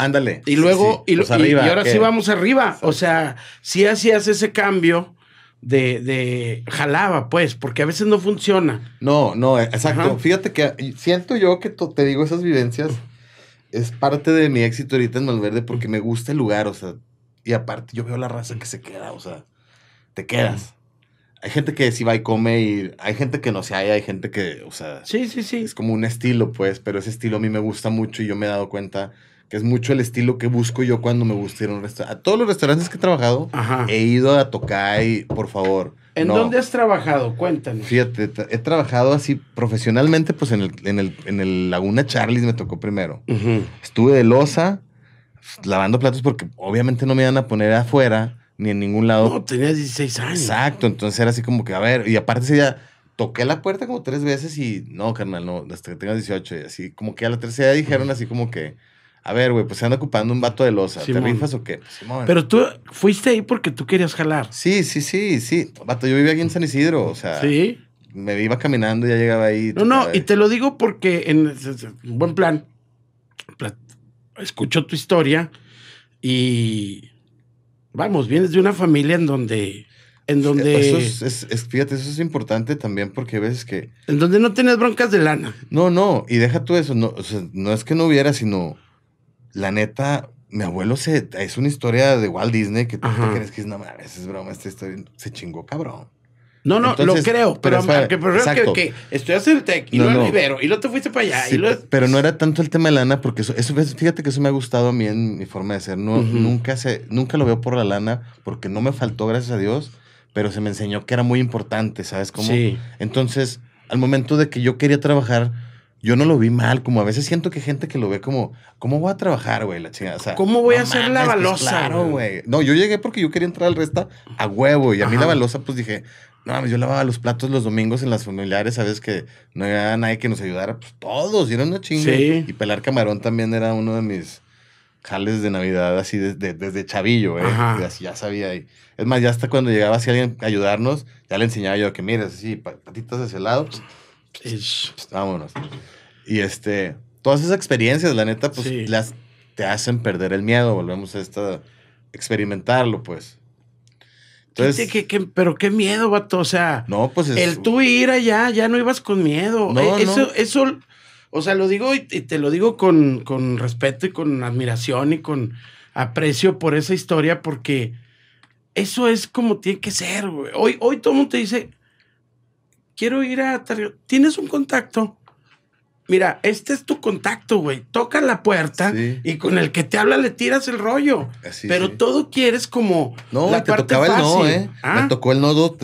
Ándale. Y luego, pues y, ahora sí vamos arriba. O sea, si hacías ese cambio de, jalaba, pues, porque a veces no funciona. No, no, e, exacto. Fíjate que siento yo que te digo esas vivencias. Es parte de mi éxito ahorita en Malverde porque me gusta el lugar, o sea. Y aparte, yo veo la raza que se queda, o sea, te quedas. Hay gente que sí va y come y hay gente que no se halla, hay gente que, o sea. Sí, sí, sí. Es como un estilo, pues, pero ese estilo a mí me gusta mucho y yo me he dado cuenta que es mucho el estilo que busco yo cuando me gusta ir a un restaurante. A todos los restaurantes que he trabajado, he ido a tocar y por favor. ¿En dónde has trabajado? Cuéntame. Fíjate, he trabajado así profesionalmente, pues en el, en el, Laguna Charlies me tocó primero. Estuve de losa, lavando platos, porque obviamente no me iban a poner afuera, ni en ningún lado. No, tenías 16 años. Exacto, entonces era así como que, a ver, y aparte ese toqué la puerta como tres veces y no, carnal, no, hasta que tengas 18, y así como que a la tercera dijeron así como que a ver, güey, pues se anda ocupando un vato de losa. ¿Te rifas o qué? Pero tú fuiste ahí porque tú querías jalar. Sí, sí, sí, sí. Vato, yo vivía aquí en San Isidro, o sea. Sí. Me iba caminando ya llegaba ahí. No, no, y te lo digo porque en buen plan. Escucho tu historia y vamos, vienes de una familia en donde en donde... Eso es, fíjate, eso es importante también porque ves que... En donde no tienes broncas de lana. No, no, y deja tú eso. No, no es que no hubiera, sino la neta, mi abuelo se, es una historia de Walt Disney que tú crees que es, no mames, es broma esta historia. Se chingó, cabrón. No, no, lo creo, pero, pero, que, pero haciendo el tech y no, el libero y luego te fuiste para allá. Pero no era tanto el tema de lana, porque eso, fíjate que eso me ha gustado a mí en mi forma de ser. No, nunca, se, nunca lo veo por la lana, porque no me faltó, gracias a Dios, pero se me enseñó que era muy importante, ¿sabes cómo? Entonces, al momento de que yo quería trabajar, yo no lo vi mal, como a veces siento que gente que lo ve como, ¿cómo voy a trabajar, güey? La chingada, ¿Cómo voy a hacer la pues balosa? güey. No, yo llegué porque yo quería entrar al resta a huevo y a mí la balosa, pues dije, no mames, yo lavaba los platos los domingos en las familiares, ¿sabes? Que no había nadie que nos ayudara, pues todos, y era una chingada. Y pelar camarón también era uno de mis jales de Navidad, así desde chavillo, ¿eh? Así, ya sabía. Y, es más, ya hasta cuando llegaba así alguien a ayudarnos, ya le enseñaba yo que, mira, así, patitas de el lado. Pues, vámonos. Y este, todas esas experiencias, la neta, pues las te hacen perder el miedo. Volvemos a esta, experimentarlo, pues. Entonces, pero qué miedo, vato. O sea, pues, el tú ir allá, ya no ibas con miedo. Eh, eso, eso, o sea, lo digo y, te lo digo con, con respeto y con admiración y con aprecio por esa historia, porque eso es como tiene que ser, Hoy, hoy todo el mundo te dice, quiero ir a... ¿Tienes un contacto? Mira, este es tu contacto, güey. Toca la puerta y con el que te habla le tiras el rollo. pero todo quieres como. No, tocaba el no, ¿eh? Ah. Me tocó el no dos,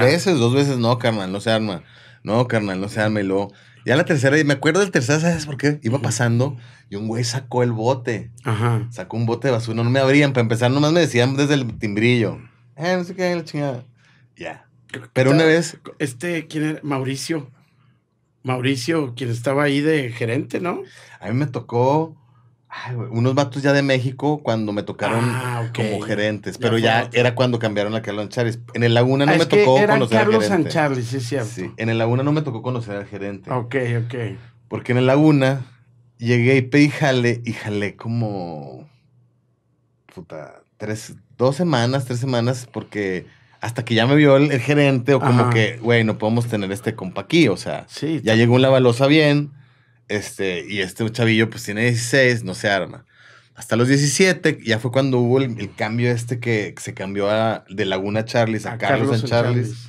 veces, dos veces no, carnal, no se arma. No, carnal, no se arma. Y luego, ya la tercera, y me acuerdo del tercera, ¿sabes por qué? Iba pasando y un güey sacó el bote. Ajá. Sacó un bote de basura. No me abrían. Para empezar, nomás me decían desde el timbrillo. Eh, no sé qué, la chingada. Ya. Pero una vez. Este, ¿quién era? Mauricio. Mauricio, quien estaba ahí de gerente, ¿no? A mí me tocó unos vatos ya de México cuando me tocaron ah, como gerentes, pero ya, era cuando cambiaron a Carlos Anchares. En el Laguna no ah, me tocó conocer al gerente. Carlos sí, cierto. Sí, en el Laguna no me tocó conocer al gerente. Ok, ok. Porque en el Laguna llegué y pedí jale y jalé como. puta, tres, dos semanas, tres semanas, porque hasta que ya me vio el, gerente o como que, güey, no podemos tener este compa aquí, o sea, ya llegó un lavalosa bien, este, y este chavillo pues tiene 16, no se arma. Hasta los 17 ya fue cuando hubo el, cambio este que se cambió de Laguna Charlies a, Carlos, en Charlies.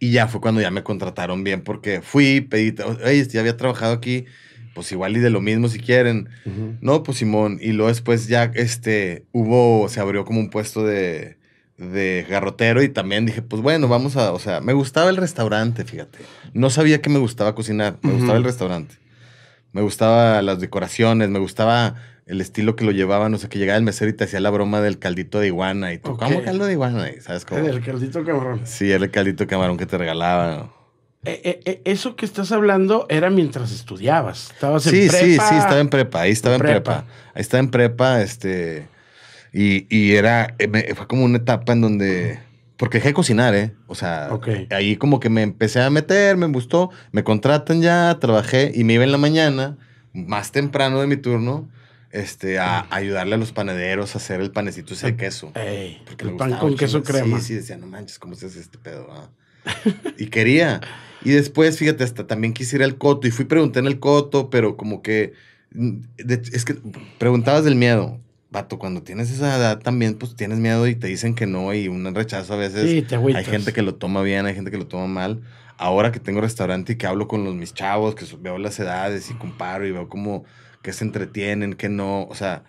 Y ya fue cuando ya me contrataron bien porque fui, pedí, oye, este, ya había trabajado aquí, pues igual y de lo mismo si quieren. No, pues Simón. Y luego después ya este, hubo, se abrió como un puesto de de garrotero y también dije, pues bueno, vamos a, o sea, me gustaba el restaurante, fíjate. No sabía que me gustaba cocinar, me gustaba el restaurante. Me gustaba las decoraciones, me gustaba el estilo que lo llevaban, o sea, que llegaba el mesero y te hacía la broma del caldito de iguana y tú, ¿cómo caldo de iguana? ¿Sabes cómo? El caldito camarón. Sí, el caldito camarón que te regalaban. Eh, eh, eh, eso que estás hablando era mientras estudiabas. Estabas sí, en prepa. Sí, sí, sí, estaba en prepa. Ahí estaba en, prepa. Ahí estaba en prepa, este. Y, y era, eh, fue como una etapa en donde, porque dejé de cocinar, ¿eh? O sea, ahí como que me empecé a meter, me gustó, me contratan ya, trabajé y me iba en la mañana, más temprano de mi turno, este, a, ayudarle a los panaderos a hacer el panecito ese de queso. Ey, porque el pan con queso crema. Sí, sí, decía, no manches, ¿cómo se hace este pedo? Ah? y quería. Y después, fíjate, hasta también quise ir al coto y fui pregunté en el coto, pero como que, mm, es que preguntabas del miedo vato, cuando tienes esa edad también, pues tienes miedo y te dicen que no y un rechazo a veces. Sí, te hay gente que lo toma bien, hay gente que lo toma mal. Ahora que tengo restaurante y que hablo con los mis chavos, que veo las edades y comparo y veo cómo que se entretienen, que no, o sea,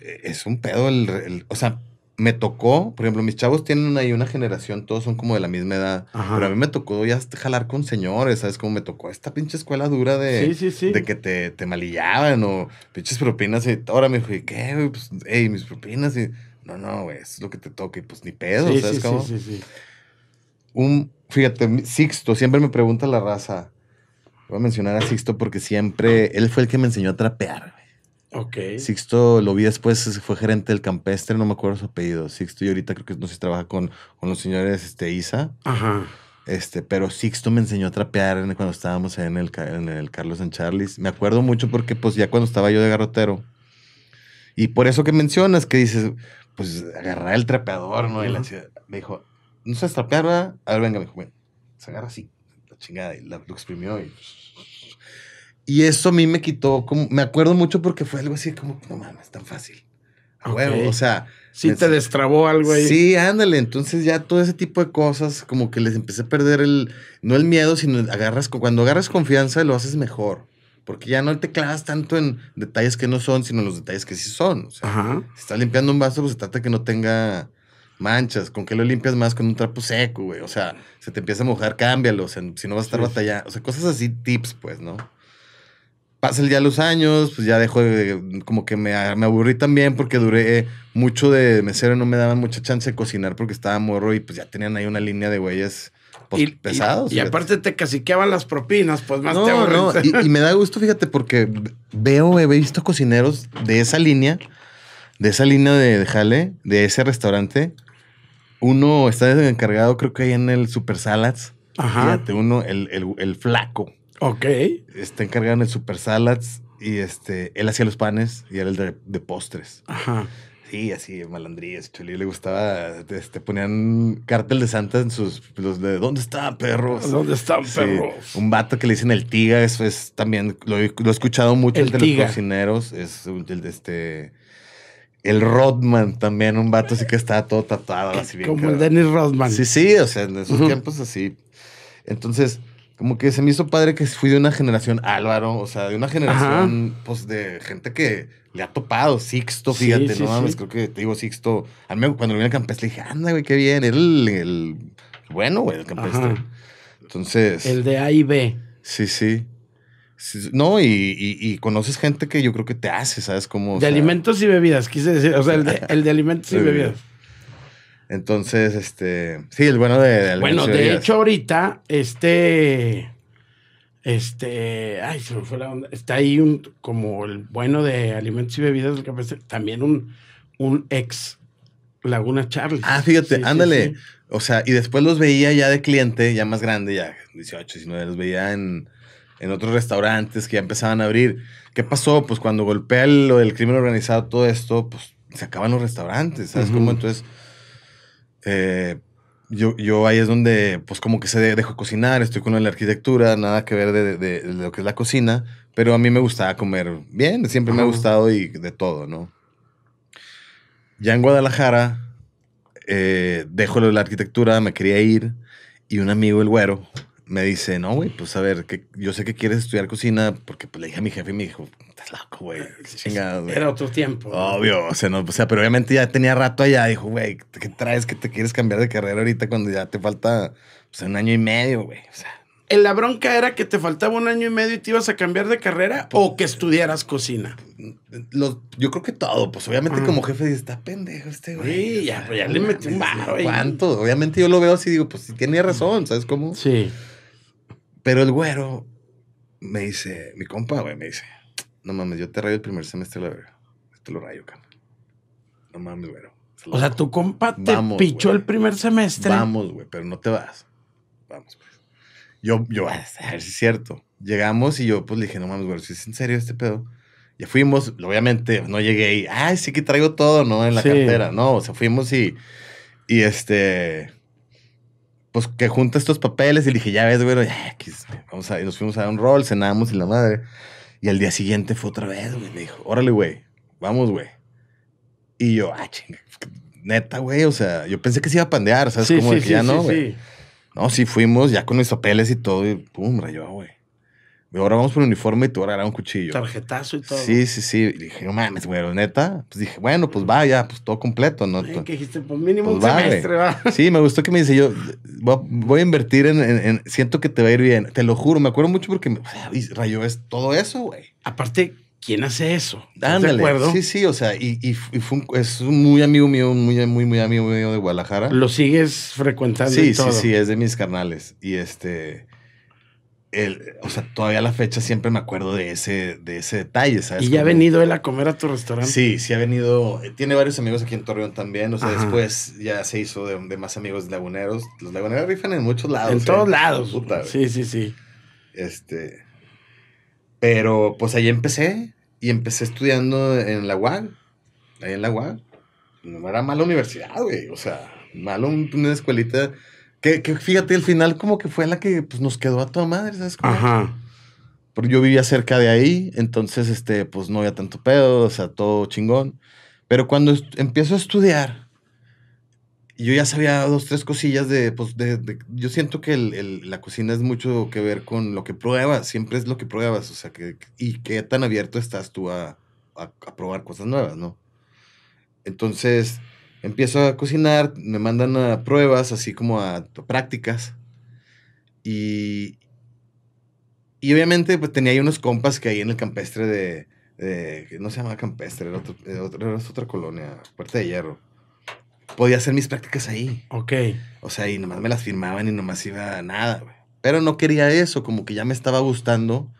e, es un pedo el o sea, me tocó, por ejemplo, mis chavos tienen ahí una generación, todos son como de la misma edad, pero a mí me tocó ya jalar con señores, ¿sabes? cómo me tocó esta pinche escuela dura de, de que te, malillaban o pinches propinas. Y ahora me dijo, ¿qué? Pues, mis propinas. Y no, no, güey, es lo que te toca. Y pues ni pedo, ¿sabes? Cómo? Sí, sí, sí. Un, fíjate, Sixto, siempre me pregunta la raza. Voy a mencionar a Sixto porque siempre él fue el que me enseñó a trapear, Ok. Sixto lo vi después, fue gerente del campestre, no me acuerdo su apellido. Sixto y ahorita creo que no sé si trabaja con, con los señores este, Isa. Ajá. Este, pero Sixto me enseñó a trapear cuando estábamos en el, en el Carlos en Charlies. Me acuerdo mucho porque pues ya cuando estaba yo de garrotero. Y por eso que mencionas que dices, pues agarrar el trapeador, ¿no? Y me dijo, no sabes trapear, A ver, venga, me dijo, bueno, Se agarra así, la chingada, y lo exprimió y... Pues, y eso a mí me quitó, como, me acuerdo mucho porque fue algo así como, no mames, tan fácil. A o sea. Sí te destrabó algo ahí. Sí, ándale. Entonces ya todo ese tipo de cosas, como que les empecé a perder el, no el miedo, sino agarras, cuando agarras confianza lo haces mejor. Porque ya no te clavas tanto en detalles que no son, sino en los detalles que sí son. O sea, si estás limpiando un vaso, pues se trata que no tenga manchas. ¿Con qué lo limpias más? Con un trapo seco, güey. O sea, se te empieza a mojar, cámbialo. O sea, si no vas a estar sí. batallando. O sea, cosas así, tips, pues, ¿no? pasan ya los años, pues ya dejo de, como que me, aburrí también porque duré mucho de mesero, y no me daban mucha chance de cocinar porque estaba morro y pues ya tenían ahí una línea de güeyes pues, pesados. Y, aparte te caciqueaban las propinas, pues más te No. Y, me da gusto, fíjate, porque veo, he visto cocineros de esa línea, de esa línea de, Jale, de ese restaurante. Uno está encargado, creo que ahí en el Super Salads. Fíjate, uno, el, el, el flaco. Ok. Está encargado en el Super Salads y este, él hacía los panes y era el de, postres. Ajá. Sí, así, malandrías, Le gustaba, este, ponían cartel de Santa en sus, los de, ¿dónde están perros? ¿Dónde están perros? Un vato que le dicen el tiga, eso es también, lo, he, escuchado mucho el entre los cocineros, es el, este... El Rodman también, un vato así que estaba todo tatuado, así Como el Dennis Rodman. Sí, sí, o sea, en esos tiempos así. Entonces, como que se me hizo padre que fui de una generación Álvaro, o sea, de una generación, pues, de gente que le ha topado. Sixto, fíjate, no mames, creo que te digo Sixto. A mí cuando lo vi en campestre dije, anda, güey, qué bien, el, el bueno, güey, el campestre. Entonces. El de A y B. Sí, sí. No, y, conoces gente que yo creo que te hace, ¿sabes cómo? De alimentos y bebidas, quise decir. O sea, el de alimentos y bebidas. Entonces, este, sí, el bueno de... bueno, de hecho ahorita, este, este, ay, se me fue la onda, está ahí un, como el bueno de alimentos y bebidas del café, también un, un ex Laguna Charles. Ah, fíjate, ándale. O sea, y después los veía ya de cliente, ya más grande, ya 18, 19, los veía en, otros restaurantes que ya empezaban a abrir. ¿Qué pasó? Pues cuando golpea lo del crimen organizado, todo esto, pues se acaban los restaurantes, ¿sabes cómo? Entonces eh, yo, yo, ahí es donde, pues como que se dejo cocinar, estoy con la arquitectura, nada que ver de, lo que es la cocina, pero a mí me gustaba comer bien, siempre me ha gustado y de todo, ¿no? Ya en Guadalajara, eh, dejo la arquitectura, me quería ir, y un amigo, el güero, me dice, no, güey, pues a ver, que yo sé que quieres estudiar cocina, porque pues, le dije a mi jefe y me dijo, estás loco, güey, eh, Era otro tiempo. Obvio, o sea, pero obviamente ya tenía rato allá, dijo, güey, ¿qué traes que te quieres cambiar de carrera ahorita cuando ya te falta, pues, un año y medio, güey? O sea. Eh, ¿La bronca era que te faltaba un año y medio y te ibas a cambiar de carrera pues, o que estudiaras cocina? yo creo que todo, pues obviamente como mm. jefe dices, está pendejo este güey. Sí, ya, pues, le metí un barro. ¿Cuánto? Obviamente yo lo veo así digo, pues si tiene razón, ¿sabes cómo? Sí. Pero el güero me dice, mi compa, güey, me dice, no mames, yo te rayo el primer semestre, la verga. Te lo rayo, cabrón. No mames, güero. o sea, tu compa te pichó el primer semestre. Vamos, güey, pero no te vas. Vamos, güey. Pues. Yo, yo, a ver si es cierto. Llegamos y yo, pues, le dije, no mames, güero, si es en serio este pedo. Ya fuimos, obviamente, no llegué y, ay, sí que traigo todo, ¿no? En la cartera. No, o sea, fuimos y, y este pues que junta estos papeles y le dije, ya ves, güey, vamos a, y nos fuimos a dar un rol, cenamos y la madre. Y al día siguiente fue otra vez, güey, me dijo, órale, güey, vamos, güey. Y yo, ah, chinga, neta, güey, o sea, yo pensé que se iba a pandear, ¿sabes? Sí, Como sí, sí, ya no, güey. No, sí fuimos ya con mis papeles y todo y pum, rayó, güey ahora vamos por el uniforme y te voy a un cuchillo. Tarjetazo y todo. Sí, sí, sí. Y dije, no mames, güey, neta. Pues dije, bueno, pues va ya, pues todo completo, ¿no? dijiste, pues mínimo pues un semestre, va. Sí, me gustó que me dice, yo voy a invertir en, Siento que te va a ir bien. Te lo juro, me acuerdo mucho porque me, rayó es todo eso, güey. Aparte, ¿quién hace eso? Ándale. acuerdo? Sí, sí, o sea, y, es un muy amigo mío, muy, muy, muy amigo mío de Guadalajara. ¿Lo sigues frecuentando? Sí, y todo? sí, sí, es de mis carnales. Y este o sea, todavía a la fecha siempre me acuerdo de ese, de ese detalle, ¿sabes? Y ya ha venido él a comer a tu restaurante. Sí, sí ha venido. Eh, tiene varios amigos aquí en Torreón también. O sea, después ya se hizo de, más amigos laguneros. Los laguneros rifan en muchos lados. En ¿eh? todos lados. sí, sí, sí. Este. Pero pues ahí empecé. Y empecé estudiando en la UAG. Ahí en la UAG. No era mala universidad, güey. O sea, mala una escuelita que, fíjate, el final como que fue la que pues, nos quedó a toda madre, ¿sabes? Ajá. Pero yo vivía cerca de ahí, entonces, este, pues no había tanto pedo, o sea, todo chingón. Pero cuando empiezo a estudiar, yo ya sabía dos, tres cosillas de, pues, yo siento que la cocina es mucho que ver con lo que pruebas, siempre es lo que pruebas, o sea, que, y qué tan abierto estás tú a probar cosas nuevas, ¿no? Entonces, Empiezo a cocinar, me mandan a pruebas, así como a prácticas. Y, y obviamente pues, tenía ahí unos compas que ahí en el campestre de, no se llamaba campestre, eh, era, otra colonia, Puerta de Hierro. Podía hacer mis prácticas ahí. Ok. O sea, y nomás me las firmaban y nomás iba a nada, Pero no quería eso, como que ya me estaba gustando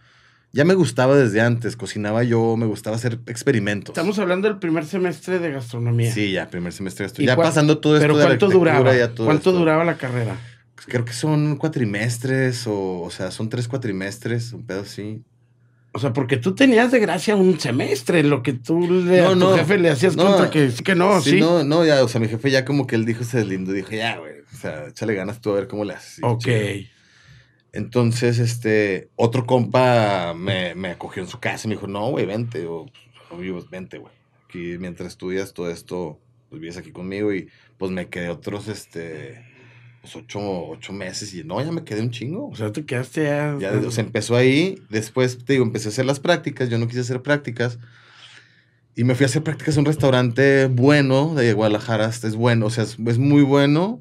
ya me gustaba desde antes, cocinaba yo, me gustaba hacer experimentos. Estamos hablando del primer semestre de gastronomía. Sí, ya, primer semestre de gastronomía. Ya pasando todo esto ¿pero cuánto duraba? ¿Cuánto duraba la carrera? Pues creo que son cuatrimestres o, o sea, son tres cuatrimestres, un pedo así. O sea, porque tú tenías de gracia un semestre, lo que tú le, tu jefe le hacías cuenta contra que, que no, sí, sí. No, no, ya, o sea, mi jefe ya como que él dijo, ese lindo. dijo, ya, güey, o sea, échale ganas tú a ver cómo le haces. ok. Entonces, este, otro compa me, me acogió en su casa y me dijo, no, güey, vente, o, pues, vente, güey. Aquí mientras estudias todo esto, pues vives aquí conmigo y pues me quedé otros, este, pues, ocho, ocho, meses y no, ya me quedé un chingo. O sea, tú quedaste ya. Ya, o empezó ahí, después, te digo, empecé a hacer las prácticas, yo no quise hacer prácticas. Y me fui a hacer prácticas en un restaurante bueno de Guadalajara, este es bueno, o sea, es muy bueno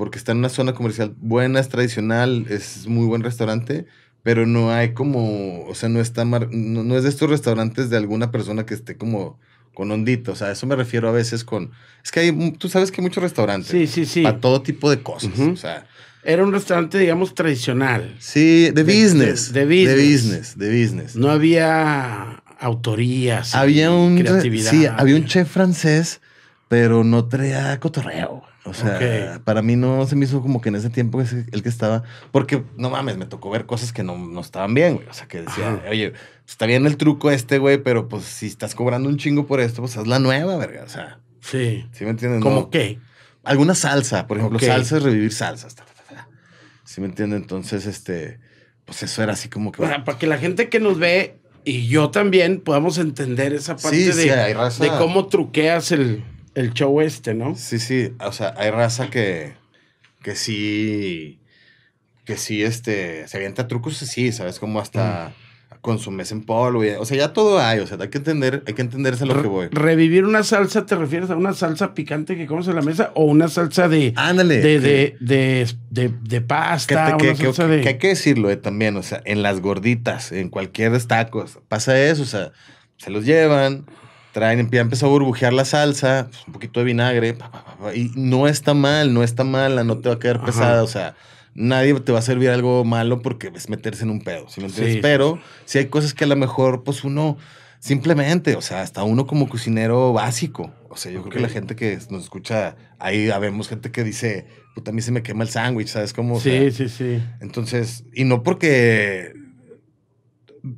porque está en una zona comercial buena, es tradicional, es muy buen restaurante, pero no hay como, o sea, no está, mar, no, es de estos restaurantes de alguna persona que esté como con ondito, o sea, eso me refiero a veces con, es que hay, tú sabes que hay muchos restaurantes. Sí, sí, sí. Para todo tipo de cosas, o sea. Era un restaurante, digamos, tradicional. Sí, de, business. De, business. De business, No había autorías. Había un, había un chef francés, pero no traía cotorreo. O sea, para mí no se me hizo como que en ese tiempo es el que estaba. Porque no mames, me tocó ver cosas que no, estaban bien, güey. O sea, que decía, oye, está bien el truco este, güey, pero pues si estás cobrando un chingo por esto, pues haz la nueva, verga. O sea. Sí. ¿Sí me entienden? ¿Cómo qué? Alguna salsa, por ejemplo, salsa es revivir salsas. ¿Sí me entienden? Entonces, este, pues eso era así como que. para que la gente que nos ve y yo también podamos entender esa parte de, de cómo truqueas el el show este, ¿no? Sí, sí, o sea, hay raza que, que sí, que sí, este, se avienta trucos así, ¿sabes? Como hasta mm. con su mes en polvo, o sea, ya todo hay, o sea, hay que entender, hay que entenderse lo que voy. ¿Revivir una salsa te refieres a una salsa picante que comes en la mesa o una salsa de... Ándale. De, de, de, de, pasta, que, de... hay que decirlo eh, también, o sea, en las gorditas, en cualquier destaco. pasa eso, o sea, se los llevan traen, ya empezó a burbujear la salsa, pues, un poquito de vinagre, y no está mal, no está mala, no te va a quedar pesada, o sea, nadie te va a servir algo malo porque es meterse en un pedo, Pero si hay cosas que a lo mejor, pues uno simplemente, o sea, hasta uno como cocinero básico, o sea, yo creo que la gente que nos escucha, ahí vemos gente que dice, puta, a mí se me quema el sándwich, ¿sabes cómo? sí, sí, sí. Entonces, y no porque,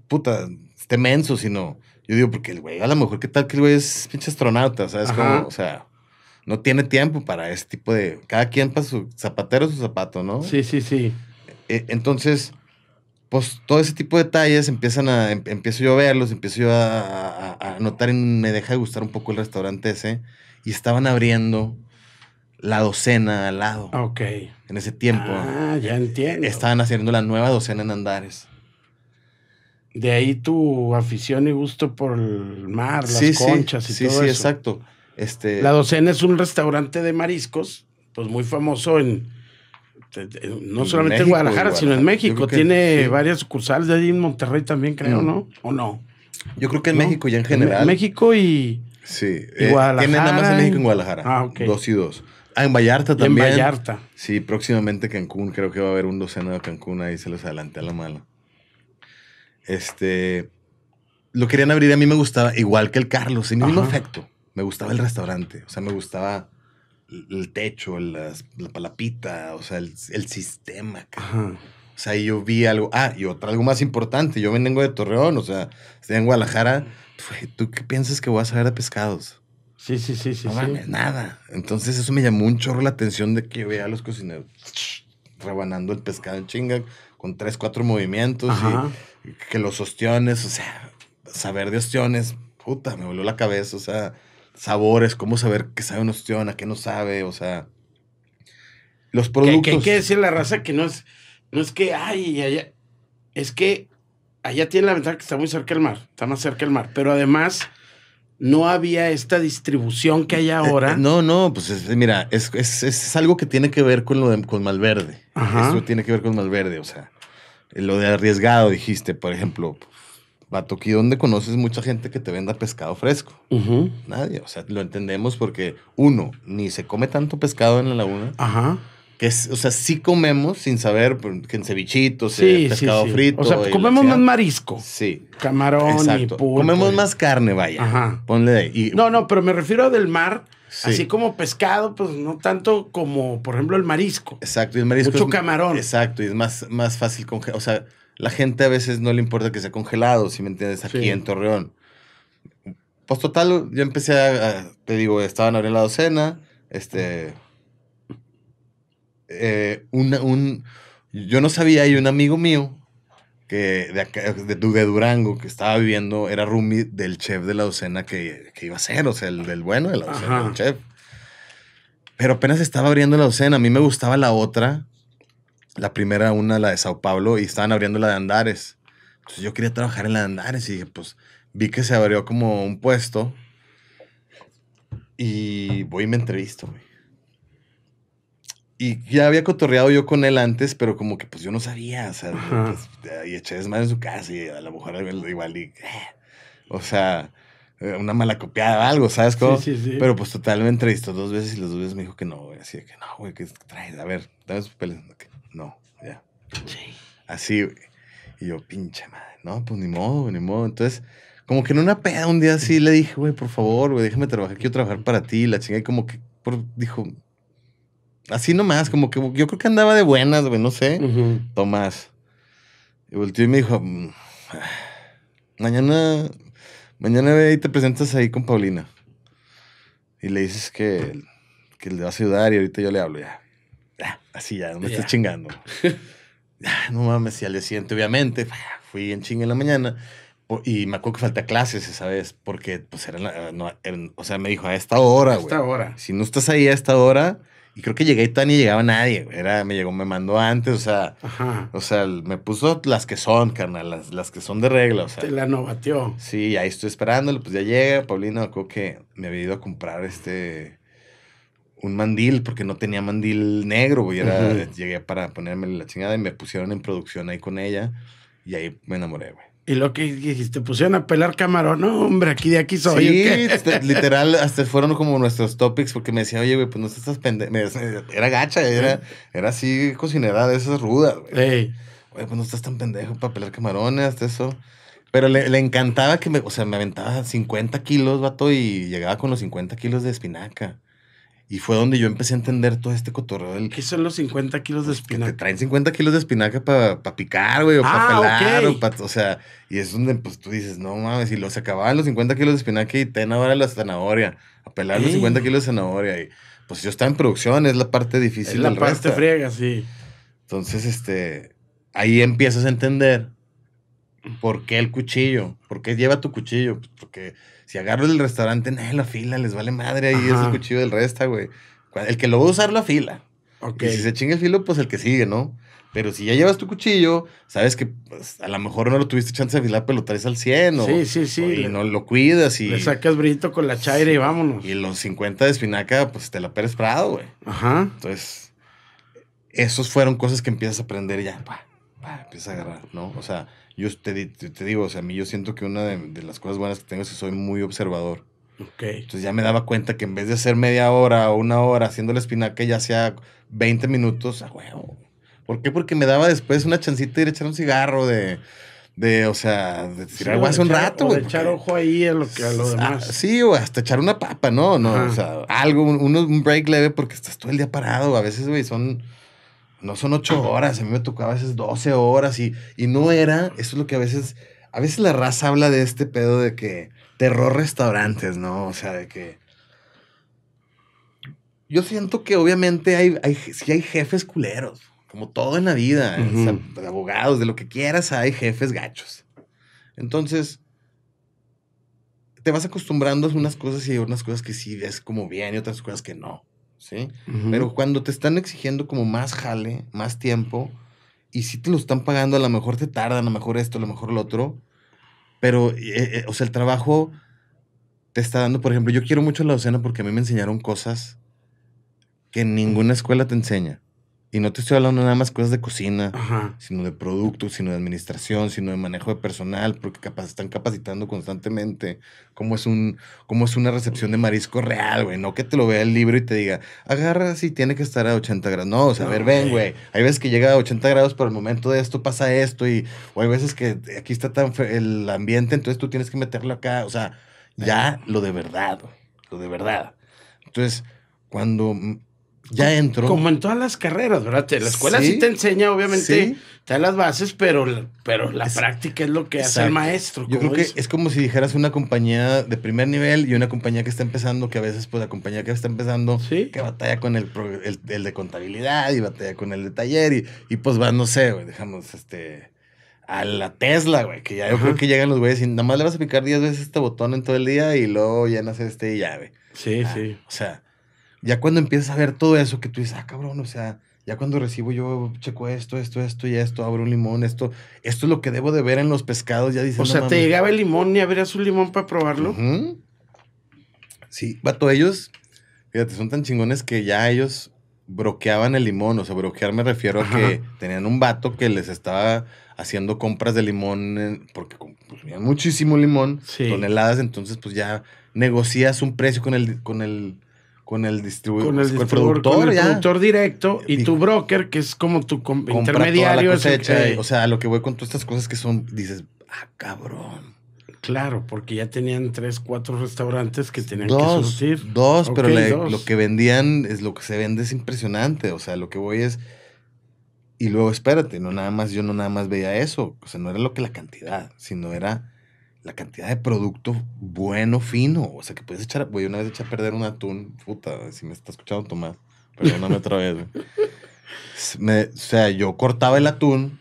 puta, esté menso, sino yo digo, porque el güey, a lo mejor, ¿qué tal que el güey es pinche astronauta? ¿Sabes O sea, no tiene tiempo para ese tipo de. Cada quien para su zapatero su zapato, ¿no? Sí, sí, sí. E, entonces, pues todo ese tipo de detalles empiezan a. Em, empiezo yo a verlos, empiezo yo a, notar me deja de gustar un poco el restaurante ese. Y estaban abriendo la docena al lado. Ok. En ese tiempo. Ah, ya entiendo. Estaban haciendo la nueva docena en Andares de ahí tu afición y gusto por el mar, las conchas y todo sí, eso. Sí, exacto. Este... La docena es un restaurante de mariscos, pues muy famoso en, no solamente en Guadalajara, sino en México. Tiene varias sucursales de ahí en Monterrey también, creo, mm. ¿no? ¿O no? Yo creo que en México ya en general. En México y, sí. Guadalajara. Eh, tiene nada más en México y en Guadalajara. Ah, ok. Dos y dos. Ah, en Vallarta también. En Vallarta. Sí, próximamente Cancún. Creo que va a haber un docena de Cancún. Ahí se los adelanté a la mala. Este, lo querían abrir, a mí me gustaba, igual que el Carlos, sin ningún efecto. Me gustaba el restaurante, o sea, me gustaba el, techo, la palapita, o sea, el, sistema. O sea, yo vi algo. Ah, y otra, algo más importante. Yo vengo de Torreón, o sea, estoy en Guadalajara. ¿Tú qué piensas que voy a saber de pescados? Sí, sí, sí, sí. nada. Entonces, eso me llamó un chorro la atención de que vea a los cocineros rebanando el pescado en chinga con tres, cuatro movimientos y que los ostiones, o sea, saber de ostiones, puta, me voló la cabeza, o sea, sabores, cómo saber qué sabe un ostión, a qué no sabe, o sea, los productos. Que, hay que decir la raza que no es, no es que, ay, es que allá tiene la ventaja que está muy cerca del mar, está más cerca del mar, pero además no había esta distribución que hay ahora. Eh, eh, no, no, pues mira, es, algo que tiene que ver con lo de, con Malverde. Ajá. Eso tiene que ver con Malverde, o sea, lo de arriesgado, dijiste, por ejemplo. Batoquí, ¿dónde conoces mucha gente que te venda pescado fresco? Nadie. O sea, lo entendemos porque, uno, ni se come tanto pescado en la laguna. Ajá o sea, sí comemos sin saber, pues, que en cevichitos, eh, sí, pescado frito. O sea, comemos más marisco. Sí. Camarón y pulpo. Comemos más carne, vaya. Ajá. Ponle ahí. No, no, pero me refiero del mar. Así como pescado, pues no tanto como, por ejemplo, el marisco. Exacto, y el marisco. Mucho camarón. Exacto, y es más, más fácil congelar. O sea, la gente a veces no le importa que sea congelado, si me entiendes, aquí en Torreón. Pues total, yo empecé a, te digo, estaban abriendo la docena, este. Eh, un, yo no sabía, y un amigo mío que de, de, Durango que estaba viviendo era Rumi del chef de la docena que, que iba a ser, o sea, el del bueno de la docena, chef. Pero apenas estaba abriendo la docena, a mí me gustaba la otra, la primera una, la de Sao Paulo, y estaban abriendo la de Andares. Entonces yo quería trabajar en la de Andares y pues vi que se abrió como un puesto y voy y me entrevisto, güey. Y ya había cotorreado yo con él antes, pero como que pues yo no sabía, o sea, y pues, eché desmadre en su casa y a la mujer igual eh, o sea, eh, una mala copiada o algo, ¿sabes cómo? Pero pues total, me entrevistó dos veces y las dos veces me dijo que no, güey, así que no, güey, ¿qué traes? A ver, dame sus papeles. No, ya. Sí. Así, güey. Y yo, pinche madre, no, pues ni modo, ni modo. Entonces, como que en una peda un día así le dije, güey, por favor, güey, déjame trabajar, quiero trabajar para ti. La chingada, y como que dijo, así nomás, como que yo creo que andaba de buenas, güey, no sé. Tomás. Y volteó y me dijo, mm, mañana, mañana ve y te presentas ahí con Paulina. Y le dices que, que le vas a ayudar y ahorita yo le hablo ya. así ya, no me estás chingando. no mames, y al día obviamente, fui en chinga en la mañana. Y me acuerdo que falta clases esa vez, porque, pues, era, o sea, me dijo, a esta hora, güey. A esta hora. Si no estás ahí a esta hora, y creo que llegué y todavía ni llegaba nadie, Era, me llegó, me mandó antes, o sea, o sea, me puso las que son, carnal, las, que son de regla, o sea. Te la novateó. Sí, ahí estoy esperándole, pues ya llega, Paulina, creo que me había ido a comprar este, un mandil, porque no tenía mandil negro, güey, era, llegué para ponerme la chingada y me pusieron en producción ahí con ella, y ahí me enamoré, güey. Y lo que dijiste, pusieron a pelar camarón. hombre, aquí de aquí soy. Sí, este, literal, hasta fueron como nuestros topics porque me decía, oye, güey, pues no estás pendejo. Era gacha, era, era así cocinera de esas rudas, güey. pues no estás tan pendejo para pelar camarones, hasta eso. Pero le, le, encantaba que me, o sea, me aventaba 50 kilos, vato, y llegaba con los 50 kilos de espinaca. Y fue donde yo empecé a entender todo este cotorreo. Del, ¿Qué son los 50 pues, kilos de espinaca? Que te traen 50 kilos de espinaca para picar, güey, o para ah, pelar, o para. O sea, y es donde pues, tú dices, no mames, y los acababan los 50 kilos de espinaca y ten ahora la zanahoria, a pelar los 50 kilos de zanahoria. Y pues yo estaba en producción, es la parte difícil. Es la parte friega, sí. Entonces, este. Ahí empiezas a entender mm. por qué el cuchillo, por qué lleva tu cuchillo, porque si agarro el restaurante, no, la fila, les vale madre ahí ese cuchillo del resta, güey. El que lo va a usar, lo fila Okay. Y si se chinga el filo, pues el que sigue, ¿no? Pero si ya llevas tu cuchillo, sabes que pues, a lo mejor no lo tuviste chance de afilar, pero lo traes al 100 sí, sí, sí. y no lo cuidas y... Le sacas brillito con la chaira y vámonos. Y los 50 de espinaca, pues te la peres Prado, güey. Ajá. Entonces, esos fueron cosas que empiezas a aprender ya, pa, pa, empiezas a agarrar, ¿no? O sea, yo te, digo, o sea, a mí yo siento que una de, las cosas buenas que tengo es que soy muy observador. Ok. Entonces ya me daba cuenta que en vez de hacer media hora o una hora haciendo la espinaca, ya hacía 20 minutos a huevo. ¿Por qué? Porque me daba después una chancita de ir a echar un cigarro, de, de o sea, de tirar agua hace un rato. O de echar ojo ahí a lo, que, a lo ah, demás. sí, o hasta echar una papa, ¿no? no o sea, algo, un break leve porque estás todo el día parado. A veces, güey, son no son ocho horas, a mí me tocaba a veces doce horas y, no era, eso es lo que a veces, a veces la raza habla de este pedo de que terror restaurantes, ¿no? O sea, de que... Yo siento que obviamente hay, hay, sí hay jefes culeros, como todo en la vida, abogados, de lo que quieras, hay jefes gachos. Entonces, te vas acostumbrando a unas cosas y hay unas cosas que sí ves como bien y otras cosas que no. ¿sí? Pero cuando te están exigiendo como más jale, más tiempo, y si te lo están pagando, a lo mejor te tardan, a lo mejor esto, a lo mejor lo otro, pero, eh, eh, o el trabajo te está dando, por ejemplo, yo quiero mucho la docena porque a mí me enseñaron cosas que ninguna escuela te enseña. Y no te estoy hablando nada más cosas de cocina, sino de productos, sino de administración, sino de manejo de personal, porque capaz están capacitando constantemente cómo es un cómo es una recepción de marisco real, güey. No que te lo vea el libro y te diga, agarra si tiene que estar a 80 grados. No, o sea, a ver, ven, güey. Hay veces que llega a 80 grados, pero al momento de esto pasa esto, y, o hay veces que aquí está tan el ambiente, entonces tú tienes que meterlo acá. O sea, ya lo de verdad, lo de verdad. Entonces, cuando ya entro. Como en todas las carreras, ¿verdad? La escuela sí, te enseña, obviamente, sí. te da las bases, pero, pero la práctica es lo que hace el maestro. Yo creo que es como si dijeras una compañía de primer nivel y una compañía que está empezando, que a veces, pues, la compañía que está empezando, que batalla con el, el, de contabilidad y batalla con el de taller y, pues va, no sé, güey, dejamos este a la Tesla, güey, que ya yo creo que llegan los güeyes y nada más le vas a picar 10 veces este botón en todo el día y luego llenas este llave. Sí, ah, sí. O sea, ya cuando empiezas a ver todo eso que tú dices, ah, cabrón, o sea, ya cuando recibo yo checo esto, esto, esto y esto, abro un limón, esto, esto es lo que debo de ver en los pescados, ya dices. O sea, te llegaba el limón y abrías un limón para probarlo. Sí, vato, ellos, fíjate, son tan chingones que ya ellos broqueaban el limón, o sea, broquear me refiero a que tenían un vato que les estaba haciendo compras de limón, porque consumían muchísimo limón, toneladas, entonces pues ya negocias un precio con el, con el con el distribuidor, con el, productor, directo y tu broker, que es como tu intermediario. O sea, lo que voy con todas estas cosas que son, dices, ah, cabrón. Claro, porque ya tenían tres, cuatro restaurantes que tenían que surtir. Dos, pero lo que vendían, es lo que se vende es impresionante. O sea, lo que voy es. Y luego, espérate, no nada más, yo no nada más veía eso. O sea, no era lo que la cantidad, sino era la cantidad de producto bueno, fino. O sea, que puedes echar, voy una vez echar a perder un atún. Puta, si me está escuchando Tomás, perdóname otra vez, Me, o sea, yo cortaba el atún,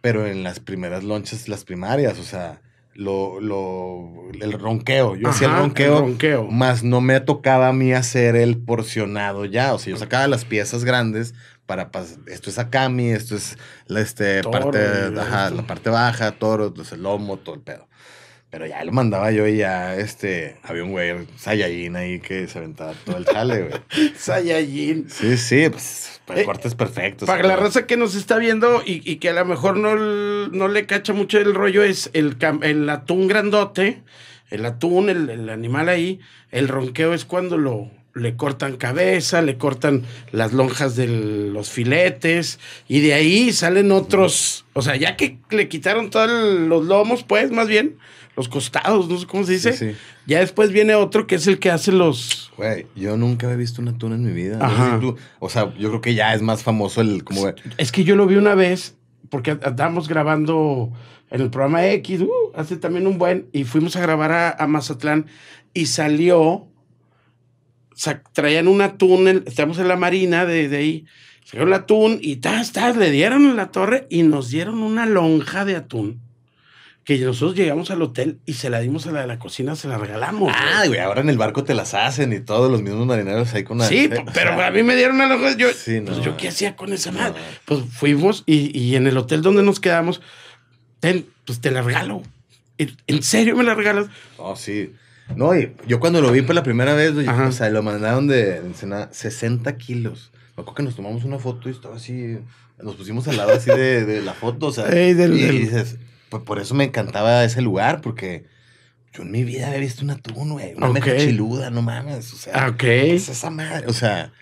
pero en las primeras lonchas, las primarias, o sea, lo, lo, el ronqueo. Yo hacía el ronqueo, más no me tocaba a mí hacer el porcionado ya. O sea, yo sacaba las piezas grandes para esto es Akami, esto es la, este, parte, la parte baja, toro, entonces, el lomo, todo el pedo. Pero ya lo mandaba yo y ya, este, había un güey, sayayín ahí que se aventaba todo el chale, güey. Sayayín. Sí, sí, pues, eh, cortes perfectos. Para la raza que nos está viendo y, y que a lo mejor no, no, le cacha mucho el rollo es el, el atún grandote, el atún, el, animal ahí, el ronqueo es cuando lo, le cortan cabeza, le cortan las lonjas de los filetes y de ahí salen otros, o sea, ya que le quitaron todos los lomos, pues más bien, los costados, no sé cómo se dice. Ya después viene otro que es el que hace los. Güey, yo nunca había visto un atún en mi vida. o sea, yo creo que ya es más famoso el. Como... Es, que yo lo vi una vez porque estábamos grabando en el programa X, uh, hace también un buen, y fuimos a grabar a, Mazatlán y salió. traían un atún, estamos en la marina de, ahí. Salió el atún y tas, le dieron en la torre y nos dieron una lonja de atún que nosotros llegamos al hotel y se la dimos a la de la cocina, se la regalamos. Ah, güey, ahora en el barco te las hacen y todos los mismos marineros ahí con la... Sí, pero a mí me dieron a los... Yo, pues, yo qué hacía con esa madre. Pues fuimos y, en el hotel donde nos quedamos, pues te la regalo. ¿En serio me la regalas? Oh, sí. No, y yo cuando lo vi por la primera vez, o sea, lo mandaron de, de 60 kilos. Me acuerdo que nos tomamos una foto y estaba así, nos pusimos al lado así de, la foto, o sea, y dices, pues por eso me encantaba ese lugar, porque yo en mi vida había visto una atún, güey. Una okay. chiluda, no mames. O sea, ah, es esa madre. O sea,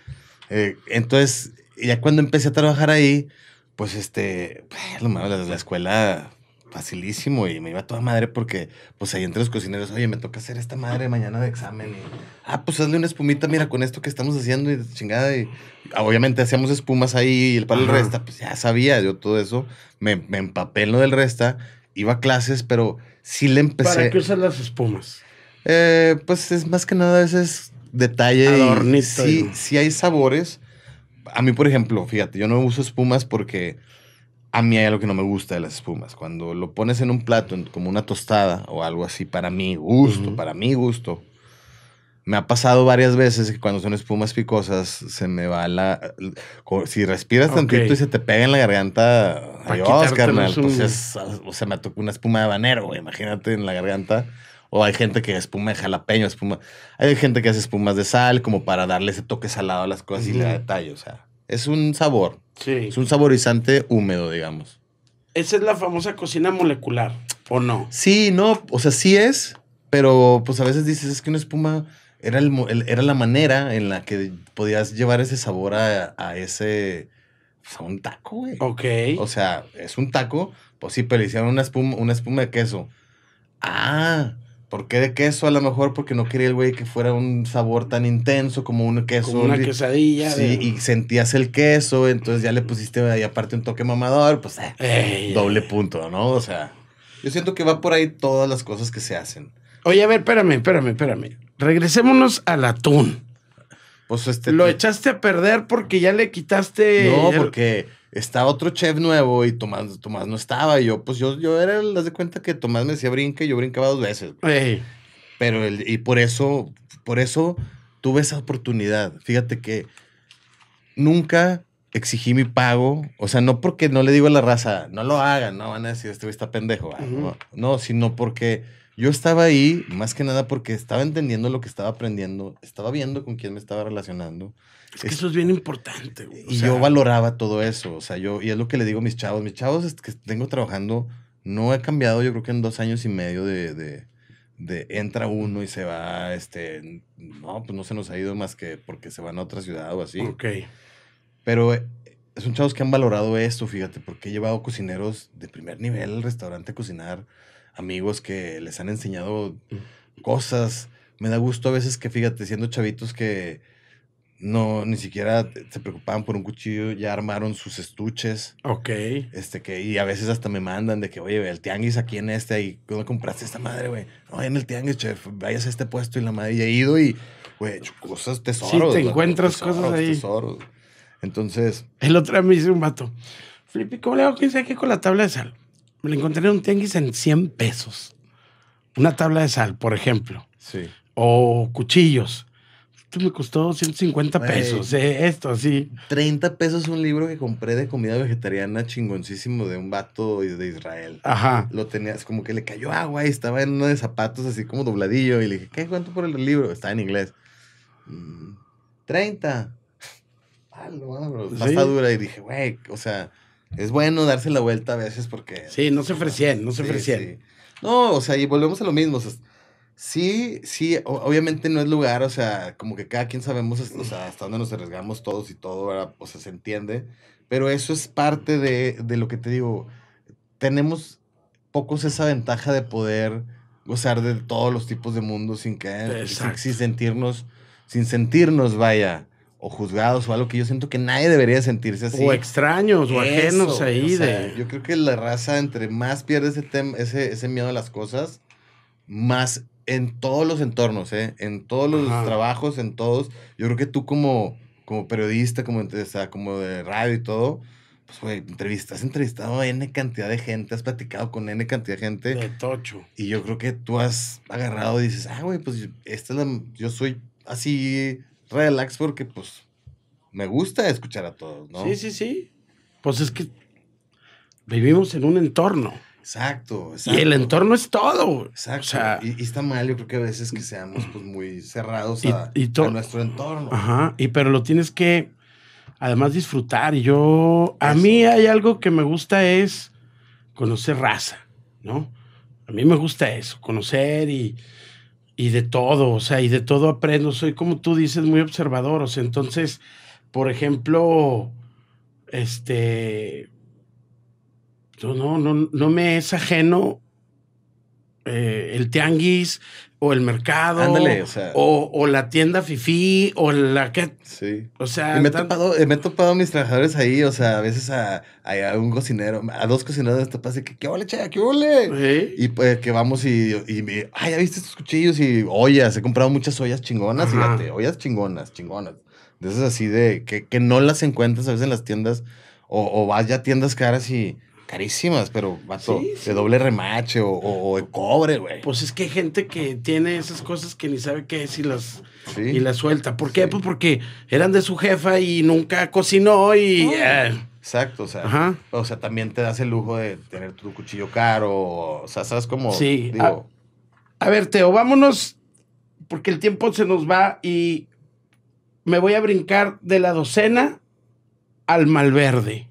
eh, entonces, ya cuando empecé a trabajar ahí, pues este, pues, lo mames, la, escuela facilísimo y me iba toda madre porque pues ahí entre los cocineros, oye, me toca hacer esta madre mañana de examen y, ah, pues hazle una espumita, mira, con esto que estamos haciendo y chingada y obviamente hacíamos espumas ahí y el palo del resta, pues ya sabía yo todo eso, me, me empapé en lo del resta iba a clases, pero sí le empecé. ¿Para qué usas las espumas? Eh, pues es más que nada ese es detalle. Adornito. Sí, sí hay sabores. A mí, por ejemplo, fíjate, yo no uso espumas porque a mí hay algo que no me gusta de las espumas. Cuando lo pones en un plato, como una tostada o algo así, para mi gusto, para mi gusto, me ha pasado varias veces que cuando son espumas picosas se me va la... Si respiras tantito y se te pega en la garganta, Dios carnal. Pues, ah, o sea, me tocó una espuma de habanero, Imagínate en la garganta. O hay gente que espuma de jalapeño, espuma... Hay gente que hace espumas de sal como para darle ese toque salado a las cosas y le da detalle. O sea, es un sabor. Sí. Es un saborizante húmedo, digamos. Esa es la famosa cocina molecular, ¿o no? Sí, no, o sea, sí es, pero pues a veces dices, es que una espuma era, la manera en la que podías llevar ese sabor a, ese. Pues, a un taco, güey. Ok. O sea, es un taco. Pues sí, pero hicieron una espuma, una espuma de queso. Ah, ¿por qué de queso? A lo mejor porque no quería el güey que fuera un sabor tan intenso como un queso. una quesadilla. Sí, y sentías el queso, entonces ya le pusiste ahí aparte un toque mamador, pues eh, doble punto, ¿no? O sea, yo siento que va por ahí todas las cosas que se hacen. Oye, a ver, espérame, espérame, espérame regresémonos al atún. Pues este Lo echaste a perder porque ya le quitaste. No, porque estaba otro chef nuevo y Tomás, Tomás no estaba. Y yo, pues yo, yo era, las de cuenta que Tomás me decía brinca y yo brincaba dos veces. Pero, el, y por eso, por eso tuve esa oportunidad. Fíjate que nunca exigí mi pago. O sea, no porque no le digo a la raza, no lo hagan, no van a decir, este güey está pendejo. Ah, no, sino porque yo estaba ahí más que nada porque estaba entendiendo lo que estaba aprendiendo, estaba viendo con quién me estaba relacionando. Es que eso es bien importante. Y yo valoraba todo eso, o sea, yo, y es lo que le digo a mis chavos, mis chavos es que tengo trabajando, no he cambiado, yo creo que en dos años y medio de, de, entra uno y se va, este, no, pues no se nos ha ido más que porque se van a otra ciudad o así. Ok. Pero eh, son chavos que han valorado esto, fíjate, porque he llevado cocineros de primer nivel al restaurante a cocinar amigos que les han enseñado mm. cosas. Me da gusto a veces que, fíjate, siendo chavitos que no, ni siquiera se preocupaban por un cuchillo, ya armaron sus estuches. Ok. Este que, y a veces hasta me mandan de que, oye, el tianguis aquí en este, ahí, cómo compraste esta madre, güey? No, en el tianguis, chef, vayas a este puesto y la madre, ya he ido y, güey, cosas, tesoros. Sí, te encuentras cosas ahí. Tesoros. Entonces. El otro día me dice un vato, Flippy, ¿cómo le hago que aquí con la tabla de sal? me encontré en un tianguis en 100 pesos. Una tabla de sal, por ejemplo. Sí. O cuchillos. Esto me costó 150 pesos. Eh, esto, así. 30 pesos un libro que compré de comida vegetariana chingoncísimo de un vato de Israel. Ajá. Lo tenías, como que le cayó agua y estaba en uno de zapatos así como dobladillo. Y le dije, ¿qué? ¿Cuánto por el libro? Está en inglés. 30. Ah, no, pasta dura. Y dije, güey, o sea, es bueno darse la vuelta a veces porque... Sí, no se ofrecían, no se ofrecían. No, o sea, y volvemos a lo mismo. sí, sí, obviamente no es lugar, o sea, como que cada quien sabemos o sea, hasta dónde nos arriesgamos todos y todo, o sea, se entiende. Pero eso es parte de, de lo que te digo. Tenemos pocos esa ventaja de poder gozar de todos los tipos de mundo sin que sin sentirnos, sin sentirnos, vaya, o juzgados o algo que yo siento que nadie debería sentirse así. O extraños o ajenos ahí. de... Yo creo que la raza, entre más pierde ese, ese, miedo a las cosas, más en todos los entornos, ¿eh? en todos los trabajos, en todos. Yo creo que tú como, como periodista, como, como de radio y todo, pues, güey, entrevistas, has entrevistado a N cantidad de gente, has platicado con N cantidad de gente. De tocho. Y yo creo que tú has agarrado y dices, ah, güey, pues esta yo soy así, relax porque pues me gusta escuchar a todos, ¿no? Sí, sí, sí. Pues es que vivimos en un entorno. Exacto, exacto. Y el entorno es todo. Exacto. O sea, y, está mal, yo creo que a veces que seamos pues, muy cerrados a, nuestro entorno. Ajá, y pero lo tienes que además disfrutar. Y yo, a mí hay algo que me gusta es conocer raza, ¿no? A mí me gusta eso, conocer y y de todo, o sea, y de todo aprendo. Soy, como tú dices, muy observador. O sea, entonces, por ejemplo, este, no, no, no, no me es ajeno eh, el tianguis, o el mercado, o, o, la tienda fifi, o la que. Sí. O sea. Eh, me, he topado, a mis trabajadores ahí, o sea, a veces a, un cocinero, a dos cocineros, te pasa que, ¿qué ole, che? ¿Qué ole? Y pues que vamos y, y, me, ay, ya viste estos cuchillos y ollas, he comprado muchas ollas chingonas, fíjate, ollas chingonas, chingonas. De esas así de que, no las encuentras a veces en las tiendas, o, o vas ya a tiendas caras y carísimas, pero vato, de doble remache o, de cobre, güey. Pues es que hay gente que tiene esas cosas que ni sabe qué es y las, y suelta. ¿Por qué? Pues porque eran de su jefa y nunca cocinó y. Eh. Exacto, o sea, o sea, también te das el lujo de tener tu cuchillo caro, o sea, sabes cómo sí. digo. a ver, Teo, vámonos porque el tiempo se nos va y me voy a brincar de la docena al Malverde.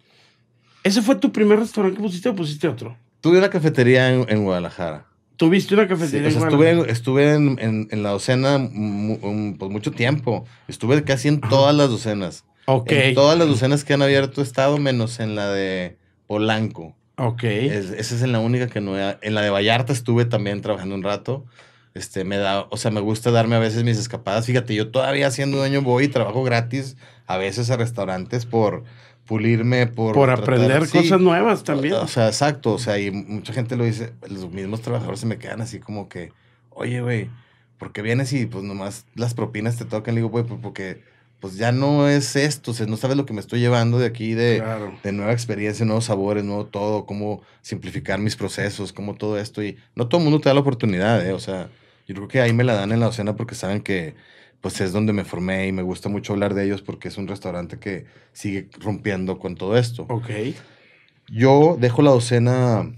¿Ese fue tu primer restaurante que pusiste o pusiste otro? Tuve una cafetería en, Guadalajara. ¿Tuviste una cafetería en Guadalajara? Estuve, en, en, la docena por pues, mucho tiempo. Estuve casi en todas las docenas. Ok. En todas las docenas que han abierto estado, menos en la de Polanco. Ok. esa es en la única que no he, En la de Vallarta estuve también trabajando un rato. Este, me da, o sea, me gusta darme a veces mis escapadas. Fíjate, yo todavía siendo dueño voy y trabajo gratis a veces a restaurantes por pulirme por... Por aprender cosas nuevas también. O, sea, exacto. O sea, y mucha gente lo dice, los mismos trabajadores se me quedan así como que, oye, güey, ¿por qué vienes y pues nomás las propinas te tocan? Le digo, güey, pues porque pues ya no es esto, o sea, no sabes lo que me estoy llevando de aquí, de, de nueva experiencia, nuevos sabores, nuevo todo, cómo simplificar mis procesos, cómo todo esto. Y no todo el mundo te da la oportunidad, ¿eh? O sea, yo creo que ahí me la dan en la docena porque saben que pues es donde me formé y me gusta mucho hablar de ellos porque es un restaurante que sigue rompiendo con todo esto. Ok. Yo dejo la docena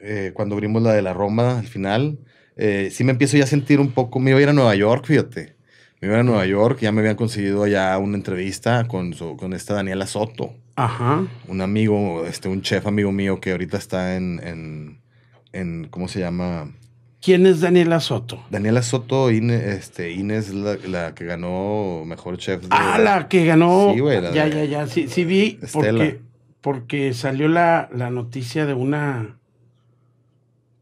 eh, cuando abrimos la de la Roma al final. Eh, sí me empiezo ya a sentir un poco, me iba a ir a Nueva York, fíjate. Me iba a, Nueva York, ya me habían conseguido allá una entrevista con, con esta Daniela Soto. Ajá. Un amigo, este, un chef amigo mío que ahorita está en, en ¿cómo se llama? ¿Quién es Daniela Soto? Daniela Soto, este, Inés, Inés la, que ganó Mejor Chef. ah, la que ganó. Sí, güey. Ya, ya, ya. Sí, sí vi. Porque, salió la, la noticia de una.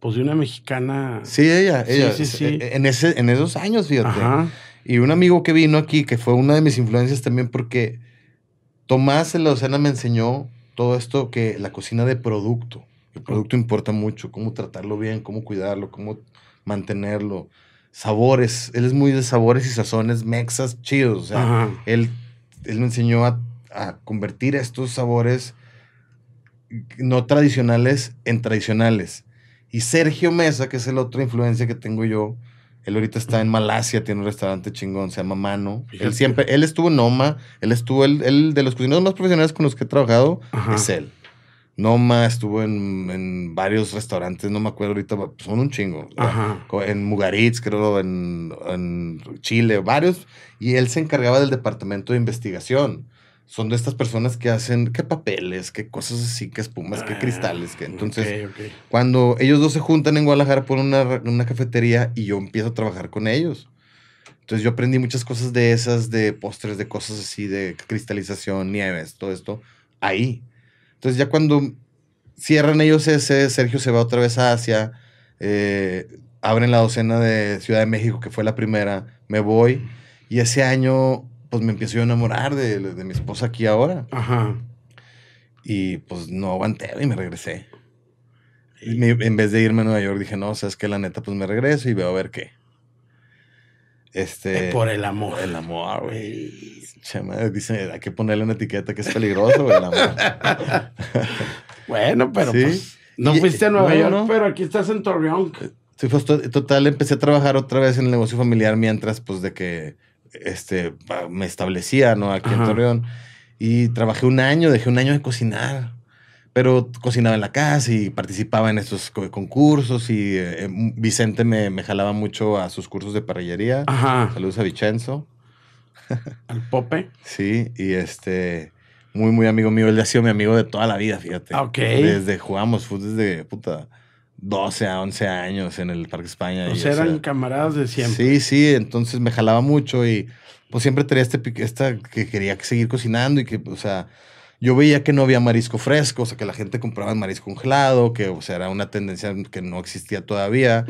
Pues de una mexicana. Sí, ella, Sí, sí, eh, En, ese, en esos años, fíjate. Y un amigo que vino aquí, que fue una de mis influencias también, porque Tomás en la docena me enseñó todo esto que la cocina de producto. El producto importa mucho, cómo tratarlo bien, cómo cuidarlo, cómo mantenerlo. Sabores, él es muy de sabores y sazones mexas chidos. él, él, me enseñó a, convertir estos sabores no tradicionales en tradicionales. Y Sergio Mesa, que es la otra influencia que tengo yo, él ahorita está en Malasia, tiene un restaurante chingón, se llama Mano. Él siempre, él estuvo en Noma, él estuvo, él, de los cocineros más profesionales con los que he trabajado, es él. Noma estuvo en, varios restaurantes, no me acuerdo ahorita, pues, son un chingo. En Mugaritz, creo, en, Chile, varios. Y él se encargaba del departamento de investigación. Son de estas personas que hacen qué papeles, qué cosas así, qué espumas, qué ah, cristales. Entonces, cuando ellos dos se juntan en Guadalajara por una, una cafetería y yo empiezo a trabajar con ellos. Entonces yo aprendí muchas cosas de esas, de postres, de cosas así, de cristalización, nieves, todo esto, ahí. Entonces ya cuando cierran ellos ese, Sergio se va otra vez a Asia, eh, abren la docena de Ciudad de México, que fue la primera, me voy, y ese año pues me empiezo a enamorar de, mi esposa aquí ahora. Ajá. Y pues no aguanté y me regresé. en vez de irme a Nueva York dije, no, sabes que la neta, pues me regreso y veo a ver qué. Este, eh, por el amor. El amor, güey. Chama, dice, hay que ponerle una etiqueta que es peligroso, güey, bueno, pero pues, no fuiste a Nueva York, pero aquí estás en Torreón. Sí, pues total, empecé a trabajar otra vez en el negocio familiar mientras, pues, de que este, me establecía, ¿no? Aquí en Torreón. Y trabajé un año, dejé un año de cocinar pero cocinaba en la casa y participaba en estos concursos y eh, em, Vicente me, me, jalaba mucho a sus cursos de parrillería. Ajá. Saludos a Vicenzo. Al Pope. Sí, y este, muy, muy amigo mío. Él ha sido mi amigo de toda la vida, fíjate. Ah, ok. Desde jugamos fútbol desde puta 12 a 11 años en el Parque España. Pues eran camaradas de siempre. Sí, sí, entonces me jalaba mucho y pues siempre tenía este, esta que quería seguir cocinando y que, o sea yo veía que no había marisco fresco, o sea, que la gente compraba marisco congelado, que o sea, era una tendencia que no existía todavía.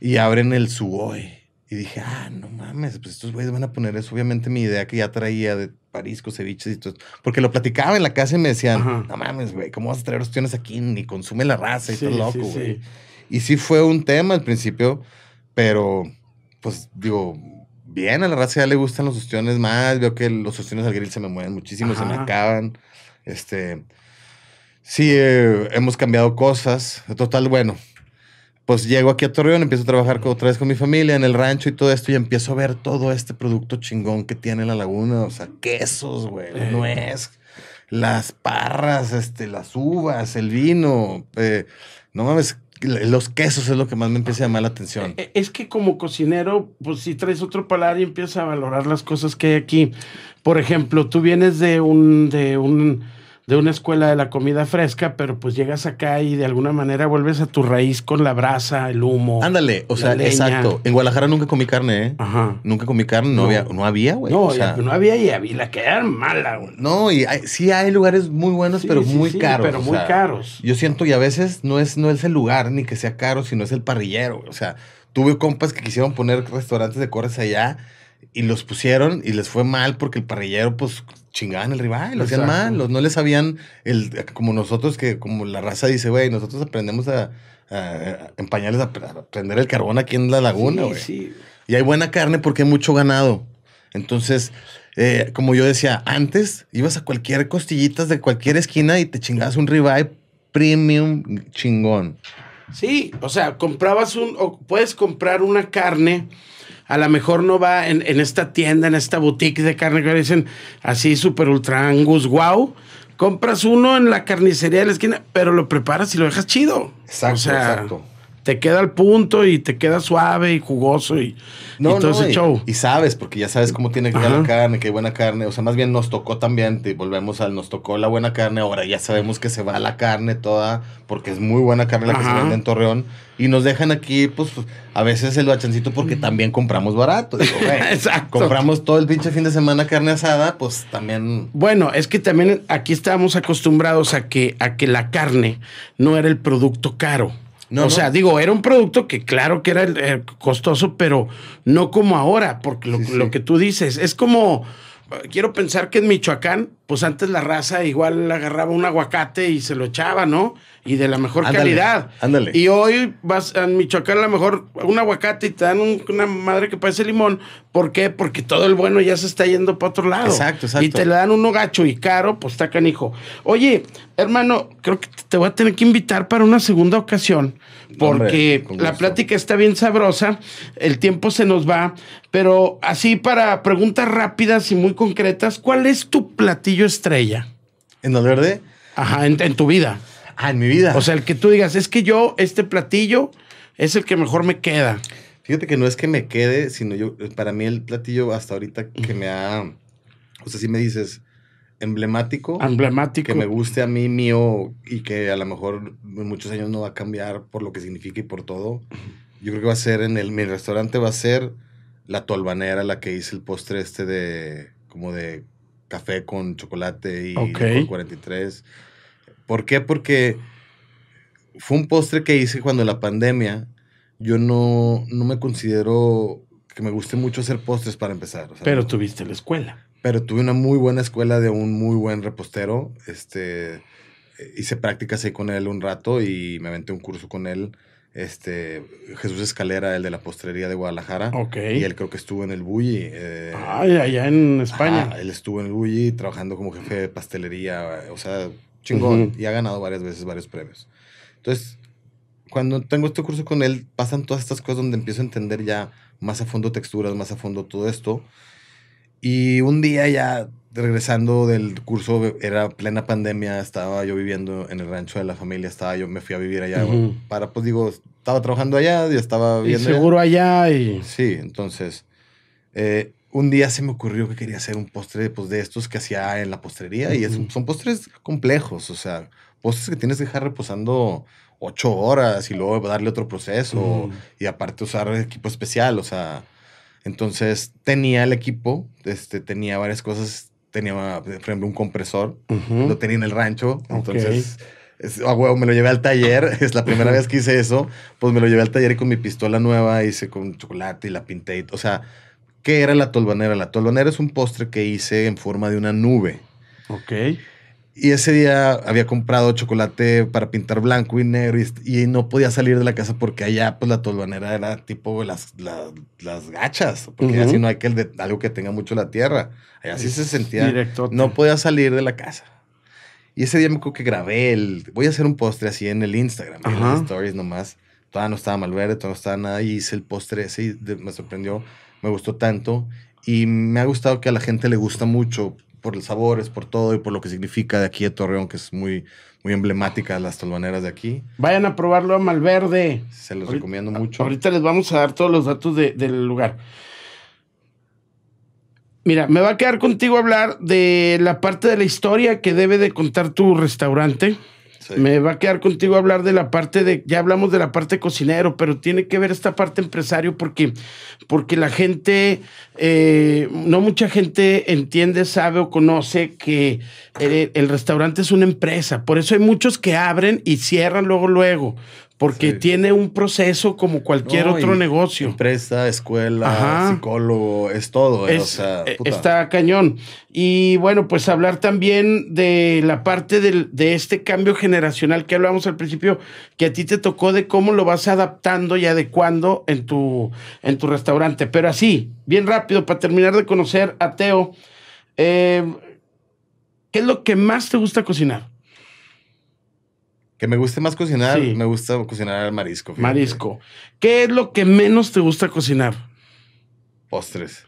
Y abren el Suboy. Y dije, ah, no mames, pues estos güeyes van a poner eso. Obviamente mi idea que ya traía de parisco, ceviches y todo. Porque lo platicaba en la casa y me decían, no mames, güey, ¿cómo vas a traer ostiones aquí? Ni consume la raza y todo loco, güey. Y sí fue un tema al principio, pero pues digo, bien, a la raza ya le gustan los ostiones más. Veo que los ostiones al grill se me mueven muchísimo, se me acaban. Este. Sí, eh, hemos cambiado cosas. Total, bueno. Pues llego aquí a Torreón, empiezo a trabajar otra vez con mi familia en el rancho y todo esto, y empiezo a ver todo este producto chingón que tiene la laguna. O sea, quesos, güey, nuez, las parras, este, las uvas, el vino. Eh, no mames, los quesos es lo que más me empieza a llamar la atención. E, e, es que como cocinero, pues si traes otro paladar y empiezas a valorar las cosas que hay aquí. Por ejemplo, tú vienes de un, de un de una escuela de la comida fresca, pero pues llegas acá y de alguna manera vuelves a tu raíz con la brasa, el humo. Ándale, o sea, exacto. En Guadalajara nunca comí carne, ¿eh? Ajá. Nunca comí carne, no, había, no había, güey. No, o sea, no había y había la que mala, güey. No, y sí hay lugares muy buenos, pero muy caros. Pero muy caros. Yo siento y a veces no es, no es el lugar ni que sea caro, sino es el parrillero, O sea, tuve compas que quisieron poner restaurantes de corres allá y los pusieron y les fue mal porque el parrillero, pues, chingaban el rival, lo hacían mal, no les sabían, el, como nosotros, que como la raza dice, güey, nosotros aprendemos a, empañarles, a, aprender el carbón aquí en la laguna, güey. Y hay buena carne porque hay mucho ganado. Entonces, eh, como yo decía, antes ibas a cualquier costillitas de cualquier esquina y te chingabas un ribeye premium chingón. Sí, o sea, comprabas un, o puedes comprar una carne a lo mejor no va en, esta tienda, en esta boutique de carne que dicen así super ultra angus, wow. Compras uno en la carnicería de la esquina, pero lo preparas y lo dejas chido. Exacto, exacto te queda al punto y te queda suave y jugoso y, no, show. Y sabes, porque ya sabes cómo tiene que quedar la carne, qué buena carne. O sea, más bien nos tocó también, volvemos al nos tocó la buena carne. Ahora ya sabemos que se va la carne toda, porque es muy buena carne la que se vende en Torreón. Y nos dejan aquí, pues, a veces el bachancito porque mm. también compramos barato. Compramos todo el pinche fin de semana carne asada, pues también. Bueno, es que también aquí estábamos acostumbrados a que, a que la carne no era el producto caro o sea, digo, era un producto que claro que era eh, costoso, pero no como ahora, porque lo, lo que tú dices es como quiero pensar que en Michoacán pues antes la raza igual agarraba un aguacate y se lo echaba, ¿no? Y de la mejor calidad. Ándale. Y hoy vas a Michoacán a lo mejor un aguacate y te dan una madre que parece limón. ¿Por qué? Porque todo el bueno ya se está yendo para otro lado. Exacto, exacto. Y te le dan uno gacho y caro, pues está canijo. Oye, hermano, creo que te voy a tener que invitar para una segunda ocasión. Porque la plática está bien sabrosa, el tiempo se nos va, pero así para preguntas rápidas y muy concretas, ¿cuál es tu platillo estrella. ¿En verde? Ajá, en, tu vida. Ah, en mi vida. O sea, el que tú digas, es que yo, este platillo es el que mejor me queda. Fíjate que no es que me quede, sino yo, para mí el platillo hasta ahorita que me ha, o sea, si me dices emblemático, emblemático, que me guste a mí mío y que a lo mejor en muchos años no va a cambiar por lo que significa y por todo. Yo creo que va a ser en el mi restaurante va a ser la tolvanera, la que hice el postre este de como de café con chocolate y 43. ¿Por qué? Porque fue un postre que hice cuando la pandemia. Yo no, no me considero que me guste mucho hacer postres para empezar. pero tuviste la escuela. Pero tuve una muy buena escuela de un muy buen repostero. Este, eh, hice prácticas ahí con él un rato y me aventé un curso con él este Jesús Escalera, el de la postrería de Guadalajara. Ok. Y él creo que estuvo en el Bulli. Eh, ah, allá en España. él estuvo en el Bulli trabajando como jefe de pastelería, o sea, chingón. Y ha ganado varias veces varios premios. Entonces, cuando tengo este curso con él, pasan todas estas cosas donde empiezo a entender ya más a fondo texturas, más a fondo todo esto. Y un día ya regresando del curso, era plena pandemia, estaba yo viviendo en el rancho de la familia, estaba yo me fui a vivir allá, para, pues digo, estaba trabajando allá y estaba viviendo. seguro allá, y... Sí, entonces, eh, un día se me ocurrió que quería hacer un postre pues, de estos que hacía en la postrería y son postres complejos, o sea, postres que tienes que dejar reposando ocho horas y luego darle otro proceso y aparte usar equipo especial, o sea... Entonces tenía el equipo, este, tenía varias cosas tenía, por ejemplo, un compresor, lo tenía en el rancho, entonces... a huevo, me lo llevé al taller, es la primera vez que hice eso, pues me lo llevé al taller y con mi pistola nueva hice con chocolate y la pinté, o sea, ¿qué era la tolvanera? La tolvanera es un postre que hice en forma de una nube. Ok. Y ese día había comprado chocolate para pintar blanco y negro y, no podía salir de la casa porque allá pues la tolvanera era tipo las, las, gachas, porque así no hay que de, algo que tenga mucho la tierra. Allá sí se sentía. Directo. No podía salir de la casa. Y ese día me acuerdo que grabé el, voy a hacer un postre así en el Instagram, en las stories nomás. Todavía no estaba mal verde, todavía no estaba nada y hice el postre ese y me sorprendió, me gustó tanto y me ha gustado que a la gente le gusta mucho por los sabores, por todo y por lo que significa de aquí a Torreón, que es muy, muy emblemática las tolvaneras de aquí. Vayan a probarlo a Malverde. Se los recomiendo mucho. Ahorita les vamos a dar todos los datos del lugar. Mira, me va a quedar contigo hablar de la parte de la historia que debe de contar tu restaurante. Me va a quedar contigo a hablar de la parte de, ya hablamos de la parte cocinero, pero tiene que ver esta parte empresario porque, porque la gente, eh, no mucha gente entiende, sabe o conoce que eh, el, restaurante es una empresa. Por eso hay muchos que abren y cierran luego, luego. Porque tiene un proceso como cualquier otro negocio. Empresa, escuela, psicólogo, es todo. ¿eh? o sea, eh, Está cañón. Y bueno, pues hablar también de la parte de este cambio generacional que hablábamos al principio, que a ti te tocó de cómo lo vas adaptando y adecuando en tu, en tu restaurante. Pero así, bien rápido, para terminar de conocer a Teo, eh, ¿qué es lo que más te gusta cocinar? Que me guste más cocinar, me gusta cocinar al marisco. Marisco. ¿Qué es lo que menos te gusta cocinar? Postres.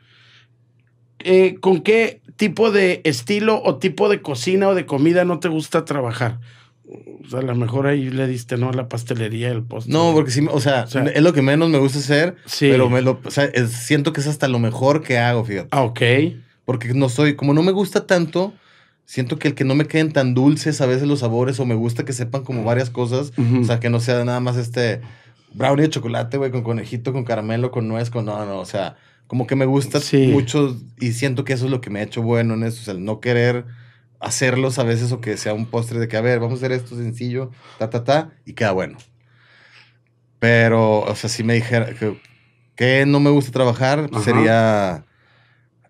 Eh, ¿Con qué tipo de estilo o tipo de cocina o de comida no te gusta trabajar? O sea, a lo mejor ahí le diste, ¿no? La pastelería, el postre. No, porque sí, o sea, es lo que menos me gusta hacer. Sí. Pero me lo, siento que es hasta lo mejor que hago, fíjate. Ah, ok. Porque no soy, como no me gusta tanto, siento que el que no me queden tan dulces a veces los sabores o me gusta que sepan como varias cosas, o sea, que no sea nada más este brownie de chocolate, güey, con conejito, con caramelo, con nuez, con no, no, o sea, como que me gusta mucho y siento que eso es lo que me ha hecho bueno en eso, o sea, el no querer hacerlos a veces o que sea un postre de que, a ver, vamos a hacer esto sencillo, ta, ta, ta, y queda bueno. Pero, o sea, si me dijera que, no me gusta trabajar, sería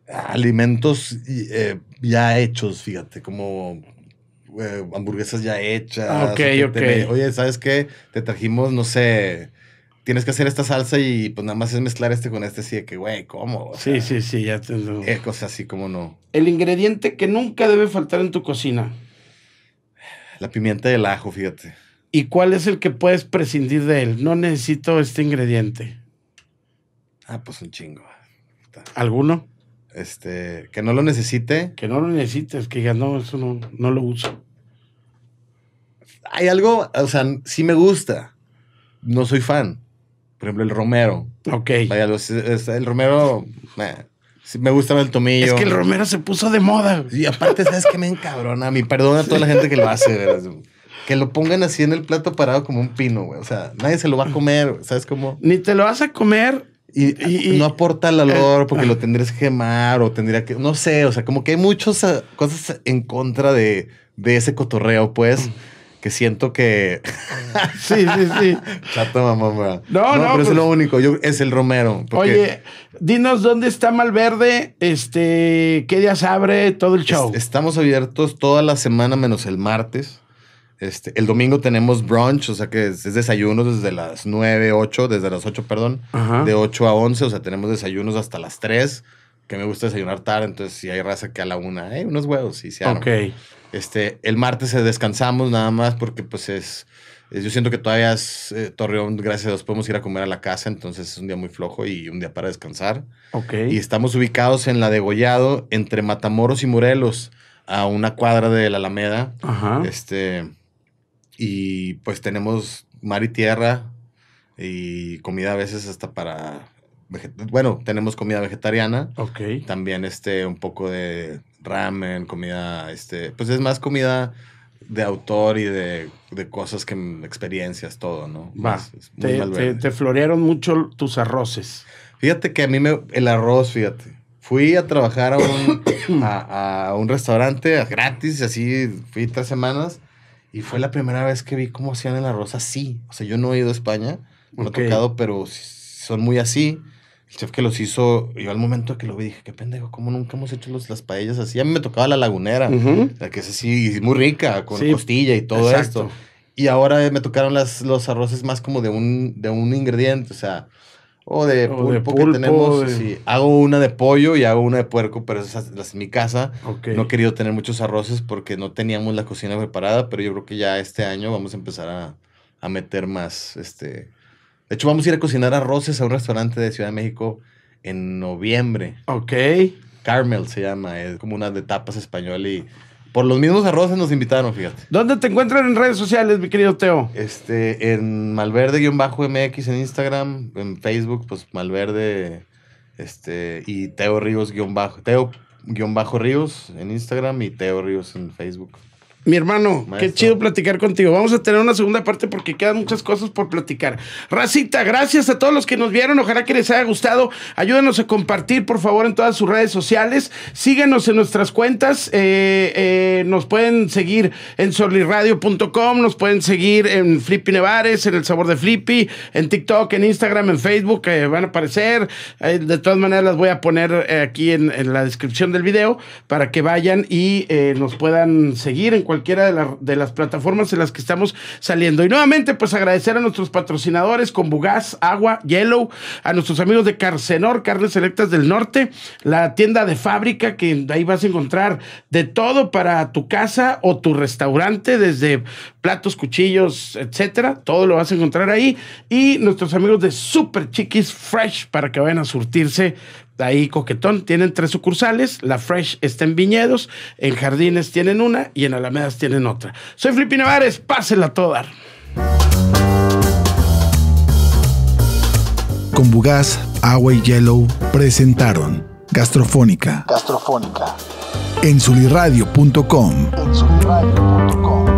alimentos eh, ya hechos, fíjate, como eh, hamburguesas ya hechas. Ah, ok, ok. oye, ¿sabes qué? Te trajimos, no sé, tienes que hacer esta salsa y pues nada más es mezclar este con este, así de que, güey, ¿cómo? sí, sí, sí, ya te lo... Es eh, cosas así como no. El ingrediente que nunca debe faltar en tu cocina. La pimienta del ajo, fíjate. ¿Y cuál es el que puedes prescindir de él? No necesito este ingrediente. Ah, pues un chingo. ¿Alguno? Este, que no lo necesite. Que no lo necesites, que ya no, eso no, lo uso. Hay algo, o sea, sí me gusta. No soy fan. Por ejemplo, el Romero. Ok. el Romero. me me gusta el tomillo. Es que el Romero se puso de moda. Y aparte, ¿sabes que Me encabrona. Mi perdona a toda la gente que lo hace, Que lo pongan así en el plato parado como un pino, güey. O sea, nadie se lo va a comer, ¿sabes cómo? Ni te lo vas a comer, eh, y, no aporta el olor eh, porque lo tendrías que quemar o tendría que, no sé, o sea, como que hay muchas eh, cosas en contra de, ese cotorreo, pues, mm. que siento que... sí, sí, sí. Chato, mamá. No, no, no, pero, es pues lo único, Yo, es el romero. Oye, dinos dónde está Malverde, este, qué días abre todo el show. estamos abiertos toda la semana menos el martes. Este, el domingo tenemos brunch, o sea que es, desayuno desde las 9, 8, desde las 8, perdón, de 8 a 11, o sea, tenemos desayunos hasta las 3, que me gusta desayunar tarde, entonces si hay raza que a la una, eh, unos huevos, y se Ok. Este, el martes descansamos nada más porque pues es, yo siento que todavía eh, Torreón, gracias a Dios, podemos ir a comer a la casa, entonces es un día muy flojo y un día para descansar. Ok. Y estamos ubicados en la Degollado, entre Matamoros y Morelos, a una cuadra de la Alameda. Ajá. Este y pues tenemos mar y tierra y comida a veces hasta para... Bueno, tenemos comida vegetariana. Ok. También este, un poco de ramen, comida, este, pues es más comida de autor y de, de cosas que experiencias, todo, ¿no? Va. te, te, florearon mucho tus arroces. Fíjate que a mí me, el arroz, fíjate. Fui a trabajar a un, a, a un restaurante gratis, así fui tres semanas y fue la primera vez que vi cómo hacían el arroz así. O sea, yo no he ido a España, no he tocado, pero son muy así. El chef que los hizo, yo al momento que lo vi dije, qué pendejo, ¿cómo nunca hemos hecho los, las paellas así? A mí me tocaba la lagunera, la que es así, muy rica, con costilla y todo esto. Y ahora me tocaron las, los arroces más como de un, de un ingrediente, o sea, o de pulpo, que tenemos. hago una de pollo y hago una de puerco, pero esas las en mi casa. No he querido tener muchos arroces porque no teníamos la cocina preparada, pero yo creo que ya este año vamos a empezar a, meter más. Este... De hecho, vamos a ir a cocinar arroces a un restaurante de Ciudad de México en noviembre. Ok. Carmel se llama, es como una de tapas español y por los mismos arroces nos invitaron, fíjate. ¿Dónde te encuentran en redes sociales, mi querido Teo? Este, en Malverde-MX en Instagram, en Facebook, pues Malverde, este, y Teo Ríos-Teo-Ríos en Instagram y Teo Ríos en Facebook. Mi hermano, qué chido platicar contigo. Vamos a tener una segunda parte porque quedan muchas cosas por platicar. Racita, gracias a todos los que nos vieron. Ojalá que les haya gustado. Ayúdenos a compartir, por favor, en todas sus redes sociales. Síguenos en nuestras cuentas. Eh, eh, nos pueden seguir en solirradio.com. Nos pueden seguir en Flippy Nevares, en El Sabor de Flippy, en TikTok, en Instagram, en Facebook. van a aparecer. Eh, de todas maneras, las voy a poner aquí en, la descripción del video para que vayan y nos puedan seguir en cualquier cualquiera de, de, las plataformas en las que estamos saliendo. Y nuevamente, pues agradecer a nuestros patrocinadores con Bugaz, Agua, Yellow, a nuestros amigos de Carcenor, Carnes Selectas del Norte, la tienda de fábrica, que ahí vas a encontrar de todo para tu casa o tu restaurante, desde platos, cuchillos, etcétera. Todo lo vas a encontrar ahí. Y nuestros amigos de Super Chiquis Fresh para que vayan a surtirse ahí coquetón, tienen tres sucursales, la Fresh está en Viñedos, en Jardines tienen una y en Alamedas tienen otra. Soy Flippy pasen pásela toda. Con Bugaz, Agua y Yellow presentaron Gastrofónica. Gastrofónica. En suliradio.com. En suliradio.com.